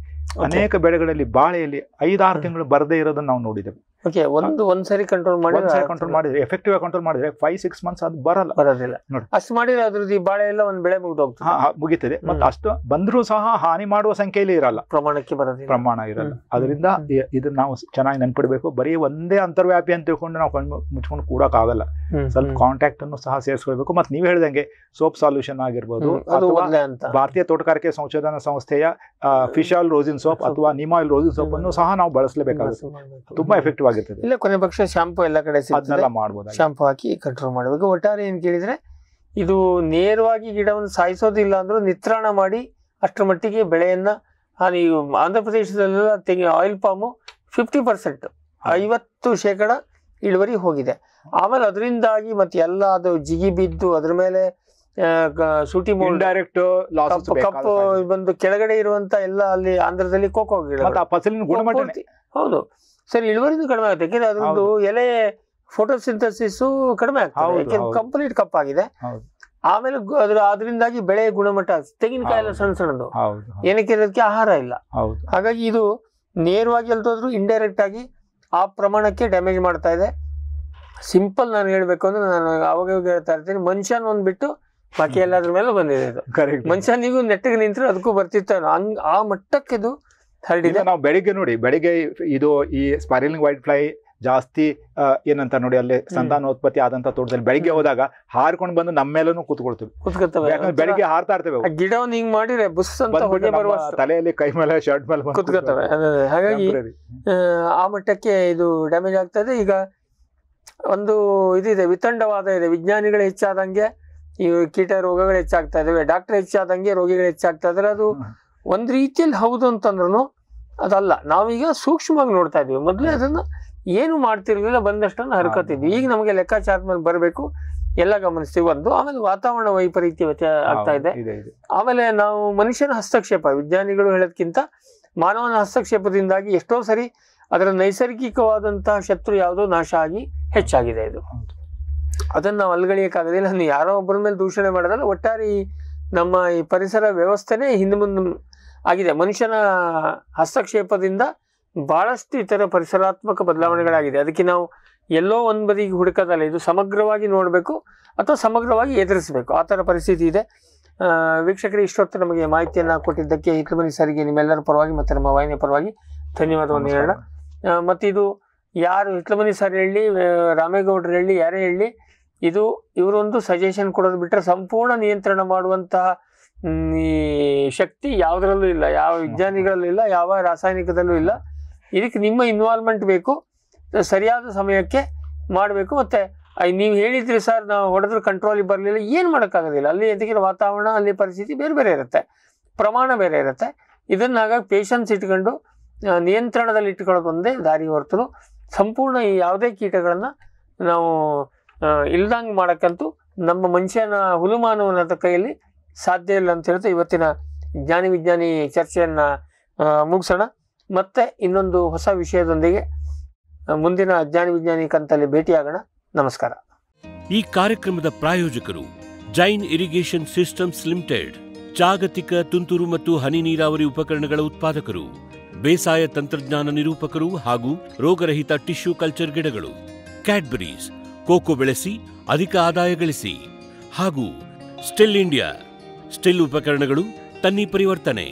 ಅನೇಕ ಬೆಳೆಗಳಲ್ಲಿ ಬಾಳೆಯಲ್ಲಿ ಐದಾರು ತಿಂಗಳು ಬರದೇ ಇರೋದನ್ನು ನಾವು ನೋಡಿದ್ದೇವೆ ಓಕೆ ಒಂದು ಒಂದ್ಸರಿ ಕಂಟ್ರೋಲ್ ಮಾಡಿ ಒಂದ್ಸರಿ ಕಂಟ್ರೋಲ್ ಮಾಡಿದ್ರೆ ಎಫೆಕ್ಟಿವ್ ಆಗಿ ಕಂಟ್ರೋಲ್ ಮಾಡಿದ್ರೆ ಫೈವ್ ಸಿಕ್ಸ್ ಮಂತ್ಸ್ ಅದು ಬರಲ್ಲ ಬರೋದಿಲ್ಲ ನೋಡಿ ಅಷ್ಟು ಮಾಡಿದ್ರೆ ಅದ್ರದ್ದು ಈ ಬಾಳೆ ಎಲ್ಲ ಒಂದು ಬೆಳೆ ಮುಗ್ದೋಗ್ತದೆ ಮುಗಿತದೆ ಮತ್ತೆ ಅಷ್ಟು ಬಂದರೂ ಸಹ ಹಾನಿ ಮಾಡುವ ಸಂಖ್ಯೆಯಲ್ಲಿ ಇರಲ್ಲ ಪ್ರಮಾಣಕ್ಕೆ ಬರೋದಿಲ್ಲ ಪ್ರಮಾಣ ಇರಲ್ಲ ಅದರಿಂದ ಇದು ನಾವು ಚೆನ್ನಾಗಿ ನೆನ್ಪಿಡ್ಬೇಕು ಬರೀ ಒಂದೇ ಅಂತರ್ವ್ಯಾಪಿ ಅಂತ ತಿಳ್ಕೊಂಡು ನಾವು ಕಣ್ಣು ಮುಚ್ಕೊಂಡು ಕೂಡಕ್ಕಾಗಲ್ಲ ಸ್ವಲ್ಪ ಕಾಂಟ್ಯಾಕ್ಟ್ ಅನ್ನು ಸಹ ಸೇರಿಸ್ಕೊಳ್ಬೇಕು ಮತ್ತೆ ನೀವು ಹೇಳ್ದಂಗೆ ಸೋಪ್ ಸಾಲ್ಯೂಷನ್ ಆಗಿರ್ಬೋದು ಭಾರತೀಯ ತೋಟಗಾರಿಕೆ ಸಂಶೋಧನಾ ಸಂಸ್ಥೆಯ ಫಿಶ್ ಆಯಿಲ್ ರೋಸಿನ್ ಸೋಪ್ ಅಥವಾ ನಿಮ್ ಆಯಿಲ್ ರೋಸಿನ್ ಸೋಪ್ ಅನ್ನು ಸಹ ನಾವು ಬಳಸಲೇಬೇಕಾಗುತ್ತೆ ತುಂಬಾ ಎಫೆಕ್ಟಿವ್ ಇಲ್ಲ ಕೊನೆ ಪಕ್ಷ ಶಾಂಪು ಎಲ್ಲ ಕಡೆ ಶಾಂಪು ಹಾಕಿ ಕಂಟ್ರೋಲ್ ಮಾಡಬೇಕು ಒಟ್ಟಾರೆ ಏನ್ ಕೇಳಿದ್ರೆ ಇದು ನೇರವಾಗಿ ಗಿಡವನ್ನು ಸಾಯಿಸೋದಿಲ್ಲ ಅಂದ್ರೆ ನಿತ್ರಾಣ ಮಾಡಿ ಅಷ್ಟರ ಮಟ್ಟಿಗೆ ಬೆಳೆಯನ್ನ ನೀವು ಆಂಧ್ರ ಪ್ರದೇಶದಲ್ಲೆಲ್ಲ ಆಯಿಲ್ ಪಾಮು ಫಿಫ್ಟಿ ಪರ್ಸೆಂಟ್ ಐವತ್ತು ಶೇಕಡ ಇಳುವರಿ ಹೋಗಿದೆ ಆಮೇಲೆ ಅದರಿಂದಾಗಿ ಮತ್ತೆ ಎಲ್ಲ ಅದು ಜಿಗಿ ಬಿದ್ದು ಅದ್ರ ಮೇಲೆ ಶೂಟಿ ಡೈರೆಕ್ಟ್ ಕಪ್ಪು ಬಂದು ಕೆಳಗಡೆ ಇರುವಂತ ಎಲ್ಲ ಅಲ್ಲಿ ಆಂಧ್ರದಲ್ಲಿ ಕೋಕೋ ಗಿಡ ಹೌದು ಸರಿ ಇಳುವರಿನೂ ಕಡಿಮೆ ಆಗುತ್ತೆ ಯಾಕೆಂದ್ರೆ ಅದೊಂದು ಎಲೆ ಫೋಟೋಸಿಂಥಸಿಸ್ ಕಡಿಮೆ ಆಗ್ತದೆ ಕಂಪ್ಲೀಟ್ ಕಂಪ್ಲೀಟ್ ಆಗಿದೆ ಆಮೇಲೆ ಅದರಿಂದಾಗಿ ಬೆಳೆ ಗುಣಮಟ್ಟ ತೆಂಗಿನಕಾಯಿ ಎಲ್ಲ ಸಣ್ಣ ಸಣ್ಣದು ಏನಕ್ಕೆ ಇರೋದಕ್ಕೆ ಆಹಾರ ಇಲ್ಲ ಹಾಗಾಗಿ ಇದು ನೇರವಾಗಿ ಎಲ್ತೋದ್ರು ಇಂಡೈರೆಕ್ಟ್ ಆಗಿ ಆ ಪ್ರಮಾಣಕ್ಕೆ ಡ್ಯಾಮೇಜ್ ಮಾಡ್ತಾ ಇದೆ ಸಿಂಪಲ್ ನಾನು ಹೇಳ್ಬೇಕು ಅಂದ್ರೆ ನಾನು ಅವಾಗ ಹೇಳ್ತಾ ಇರ್ತೀನಿ ಮನುಷ್ಯನ ಒಂದ್ ಬಿಟ್ಟು ಬಾಕಿ ಎಲ್ಲದ್ರ ಮೇಲೆ ಬಂದಿದೆ ಕರೆಕ್ಟ್ ಮನುಷ್ಯನಿಗೂ ನೆಟ್ಟಿಗೆ ನಿಂತರೆ ಅದಕ್ಕೂ ಬರ್ತಿತ್ತು ಆ ಮಟ್ಟಕ್ಕೆ ಇದು ಥರ್ಡ್ ನಾವು ಬೆಳಿಗ್ಗೆ ನೋಡಿ ಬೆಳಿಗ್ಗೆ ಇದು ಈ ಸ್ಪೈರಲಿಂಗ್ ವೈಟ್ ಫ್ಲೈ ಜಾಸ್ತಿ ಏನಂತ ನೋಡಿ ಅಲ್ಲಿ ಸಂತಾನೋತ್ಪತ್ತಿ ಆದಂತ ತೋಟದಲ್ಲಿ ಬೆಳಿಗ್ಗೆ ಹೋದಾಗ ಹಾರ್ಕೊಂಡು ಬಂದು ನಮ್ಮ ಮೇಲೂ ಕೂತ್ಕೊಳ್ತೀವಿ ಯಾಕಂದ್ರೆ ಬೆಳಿಗ್ಗೆ ಹಾರ್ತಾ ಇರ್ತೇವೆ ಗಿಡವನ್ನು ಹಿಂಗ್ ಮಾಡಿದ್ರೆ ಬುಸ್ ಅಂತ ಹೊಗೆ ಬರುವ ತಲೆಯಲ್ಲಿ ಕೈ ಮೇಲೆ ಶರ್ಟ್ ಮೇಲೆ ಕೂತ್ಕೊಳ್ತವೆ ಹಾಗಾಗಿ ಆ ಮಟ್ಟಕ್ಕೆ ಇದು ಡ್ಯಾಮೇಜ್ ಆಗ್ತದೆ ಈಗ ಒಂದು ಇದಿದೆ ವಿತಂಡವಾದ ಇದೆ ವಿಜ್ಞಾನಿಗಳು ಹೆಚ್ಚಾದಂಗೆ ಈ ಕೀಟ ರೋಗಗಳು ಹೆಚ್ಚಾಗ್ತಾ ಇದಾವೆ ಡಾಕ್ಟರ್ ಹೆಚ್ಚಾದಂಗೆ ರೋಗಿಗಳು ಹೆಚ್ಚಾಗ್ತಾ ಇದ್ರೆ ಅದು ಒಂದು ರೀತಿಯಲ್ಲಿ ಹೌದು ಅಂತಂದ್ರೂ ಅದಲ್ಲ ನಾವೀಗ ಸೂಕ್ಷ್ಮವಾಗಿ ನೋಡ್ತಾ ಇದೀವಿ ಮೊದಲೇ ಅದನ್ನು ಏನು ಮಾಡ್ತಿರ್ಲಿಲ್ಲ ಬಂದಷ್ಟನ್ನು ಹರ್ಕೋತಿದ್ವಿ ಈಗ ನಮಗೆ ಲೆಕ್ಕಾಚಾರ ಮೇಲೆ ಬರಬೇಕು ಎಲ್ಲ ಗಮನಿಸ್ತೀವಿ ಒಂದು ಆಮೇಲೆ ವಾತಾವರಣ ವೈಪರೀತ್ಯ ವ್ಯತ್ಯ ಆಗ್ತಾ ಇದೆ ಆಮೇಲೆ ನಾವು ಮನುಷ್ಯನ ಹಸ್ತಕ್ಷೇಪ ವಿಜ್ಞಾನಿಗಳು ಹೇಳೋದಕ್ಕಿಂತ ಮಾನವನ ಹಸ್ತಕ್ಷೇಪದಿಂದಾಗಿ ಎಷ್ಟೋ ಸರಿ ಅದರ ನೈಸರ್ಗಿಕವಾದಂತಹ ಶತ್ರು ಯಾವುದೋ ನಾಶ ಆಗಿ ಹೆಚ್ಚಾಗಿದೆ ಇದು ಅದನ್ನು ನಾವು ಅಲ್ಗಳಿಯಕ್ಕಾಗೋದಿಲ್ಲ ಯಾರೋ ಒಬ್ಬರ ಮೇಲೆ ದೂಷಣೆ ಮಾಡೋದಲ್ಲ ಒಟ್ಟಾರೆ ನಮ್ಮ ಈ ಪರಿಸರ ವ್ಯವಸ್ಥೆನೇ ಹಿಂದೆ ಮುಂದೆ ಆಗಿದೆ ಮನುಷ್ಯನ ಹಸ್ತಕ್ಷೇಪದಿಂದ ಬಹಳಷ್ಟು ಇತರ ಪರಿಸರಾತ್ಮಕ ಬದಲಾವಣೆಗಳಾಗಿದೆ ಅದಕ್ಕೆ ನಾವು ಎಲ್ಲೋ ಒಂದು ಬದಿಗೆ ಹುಡುಕೋದಲ್ಲ ಇದು ಸಮಗ್ರವಾಗಿ ನೋಡಬೇಕು ಅಥವಾ ಸಮಗ್ರವಾಗಿ ಎದುರಿಸಬೇಕು ಆ ಥರ ಪರಿಸ್ಥಿತಿ ಇದೆ ವೀಕ್ಷಕರಿಗೆ ಇಷ್ಟೊತ್ತು ನಮಗೆ ಮಾಹಿತಿಯನ್ನು ಕೊಟ್ಟಿದ್ದಕ್ಕೆ ಹಿತಮನಿ ಸಾರಿಗೆ ನಿಮ್ಮೆಲ್ಲರ ಪರವಾಗಿ ಮತ್ತು ನಮ್ಮ ವಾಹಿನಿಯ ಪರವಾಗಿ ಧನ್ಯವಾದವನ್ನು ಹೇಳೋಣ ಇದು ಯಾರು ಹಿತ್ಲಮನಿ ಸರ್ ಹೇಳಿ ರಾಮೇಗೌಡರು ಹೇಳಿ ಯಾರೇ ಹೇಳಿ ಇದು ಇವರೊಂದು ಸಜೆಷನ್ ಕೊಡೋದು ಬಿಟ್ಟರೆ ಸಂಪೂರ್ಣ ನಿಯಂತ್ರಣ ಮಾಡುವಂತಹ ಈ ಶಕ್ತಿ ಯಾವ್ದ್ರಲ್ಲೂ ಇಲ್ಲ ಯಾವ ವಿಜ್ಞಾನಿಗಳಲ್ಲೂ ಇಲ್ಲ ಯಾವ ರಾಸಾಯನಿಕದಲ್ಲೂ ಇಲ್ಲ ಇದಕ್ಕೆ ನಿಮ್ಮ ಇನ್ವಾಲ್ವ್ಮೆಂಟ್ ಬೇಕು ಸರಿಯಾದ ಸಮಯಕ್ಕೆ ಮಾಡಬೇಕು ಮತ್ತೆ ನೀವು ಹೇಳಿದ್ರಿ ಸರ್ ನಾವು ಹೊಡೆದ್ರೆ ಕಂಟ್ರೋಲಿಗೆ ಬರಲಿಲ್ಲ ಏನು ಮಾಡೋಕ್ಕಾಗೋದಿಲ್ಲ ಅಲ್ಲಿ ಎದಕ್ಕಿನ ವಾತಾವರಣ ಅಲ್ಲಿ ಪರಿಸ್ಥಿತಿ ಬೇರೆ ಬೇರೆ ಇರುತ್ತೆ ಪ್ರಮಾಣ ಬೇರೆ ಇರುತ್ತೆ ಇದನ್ನಾಗ ಹಾಗಾಗಿ ಪೇಷನ್ಸ್ ಇಟ್ಕೊಂಡು ನಿಯಂತ್ರಣದಲ್ಲಿ ಇಟ್ಕೊಳ್ಳೋದು ಒಂದೇ ದಾರಿ ಹೊರತು ಸಂಪೂರ್ಣ ಈ ಯಾವುದೇ ಕೀಟಗಳನ್ನು ನಾವು ಇಲ್ದಂಗೆ ಮಾಡೋಕ್ಕಂತೂ ನಮ್ಮ ಮನುಷ್ಯನ ಹುಲುಮಾನವನ ಕೈಯಲ್ಲಿ ಸಾಧ್ಯ ಇಲ್ಲ ಅಂತ ಹೇಳ್ತಾ ಇವತ್ತಿನ ಜ್ಞಾನಿ ವಿಜ್ಞಾನಿ ಚರ್ಚೆಯನ್ನ ಮುಗಿಸೋಣ ಮತ್ತೆ ಇನ್ನೊಂದು ಹೊಸ ವಿಷಯದೊಂದಿಗೆ ಮುಂದಿನ ಜ್ಞಾನ ವಿಜ್ಞಾನಿ ಕಂತಲ್ಲಿ ಭೇಟಿಯಾಗೋಣ ನಮಸ್ಕಾರ ಈ ಕಾರ್ಯಕ್ರಮದ ಪ್ರಾಯೋಜಕರು ಜೈನ್ ಇರಿಗೇಷನ್ ಸಿಸ್ಟಮ್ಸ್ ಲಿಮಿಟೆಡ್ ಜಾಗತಿಕ ತುಂತುರು ಮತ್ತು ಹನಿ ನೀರಾವರಿ ಉಪಕರಣಗಳ ಉತ್ಪಾದಕರು ಬೇಸಾಯ ತಂತ್ರಜ್ಞಾನ ನಿರೂಪಕರು ಹಾಗೂ ರೋಗರಹಿತ ಟಿಶ್ಯೂ ಕಲ್ಚರ್ ಗಿಡಗಳು ಕ್ಯಾಡ್ಬರೀಸ್ ಕೋಕೋ ಬೆಳೆಸಿ ಅಧಿಕ ಆದಾಯ ಗಳಿಸಿ ಹಾಗೂ ಸ್ಟಿಲ್ ಇಂಡಿಯಾ ಸ್ಟಿಲ್ ಉಪಕರಣಗಳು ತನ್ನಿ ಪರಿವರ್ತನೆ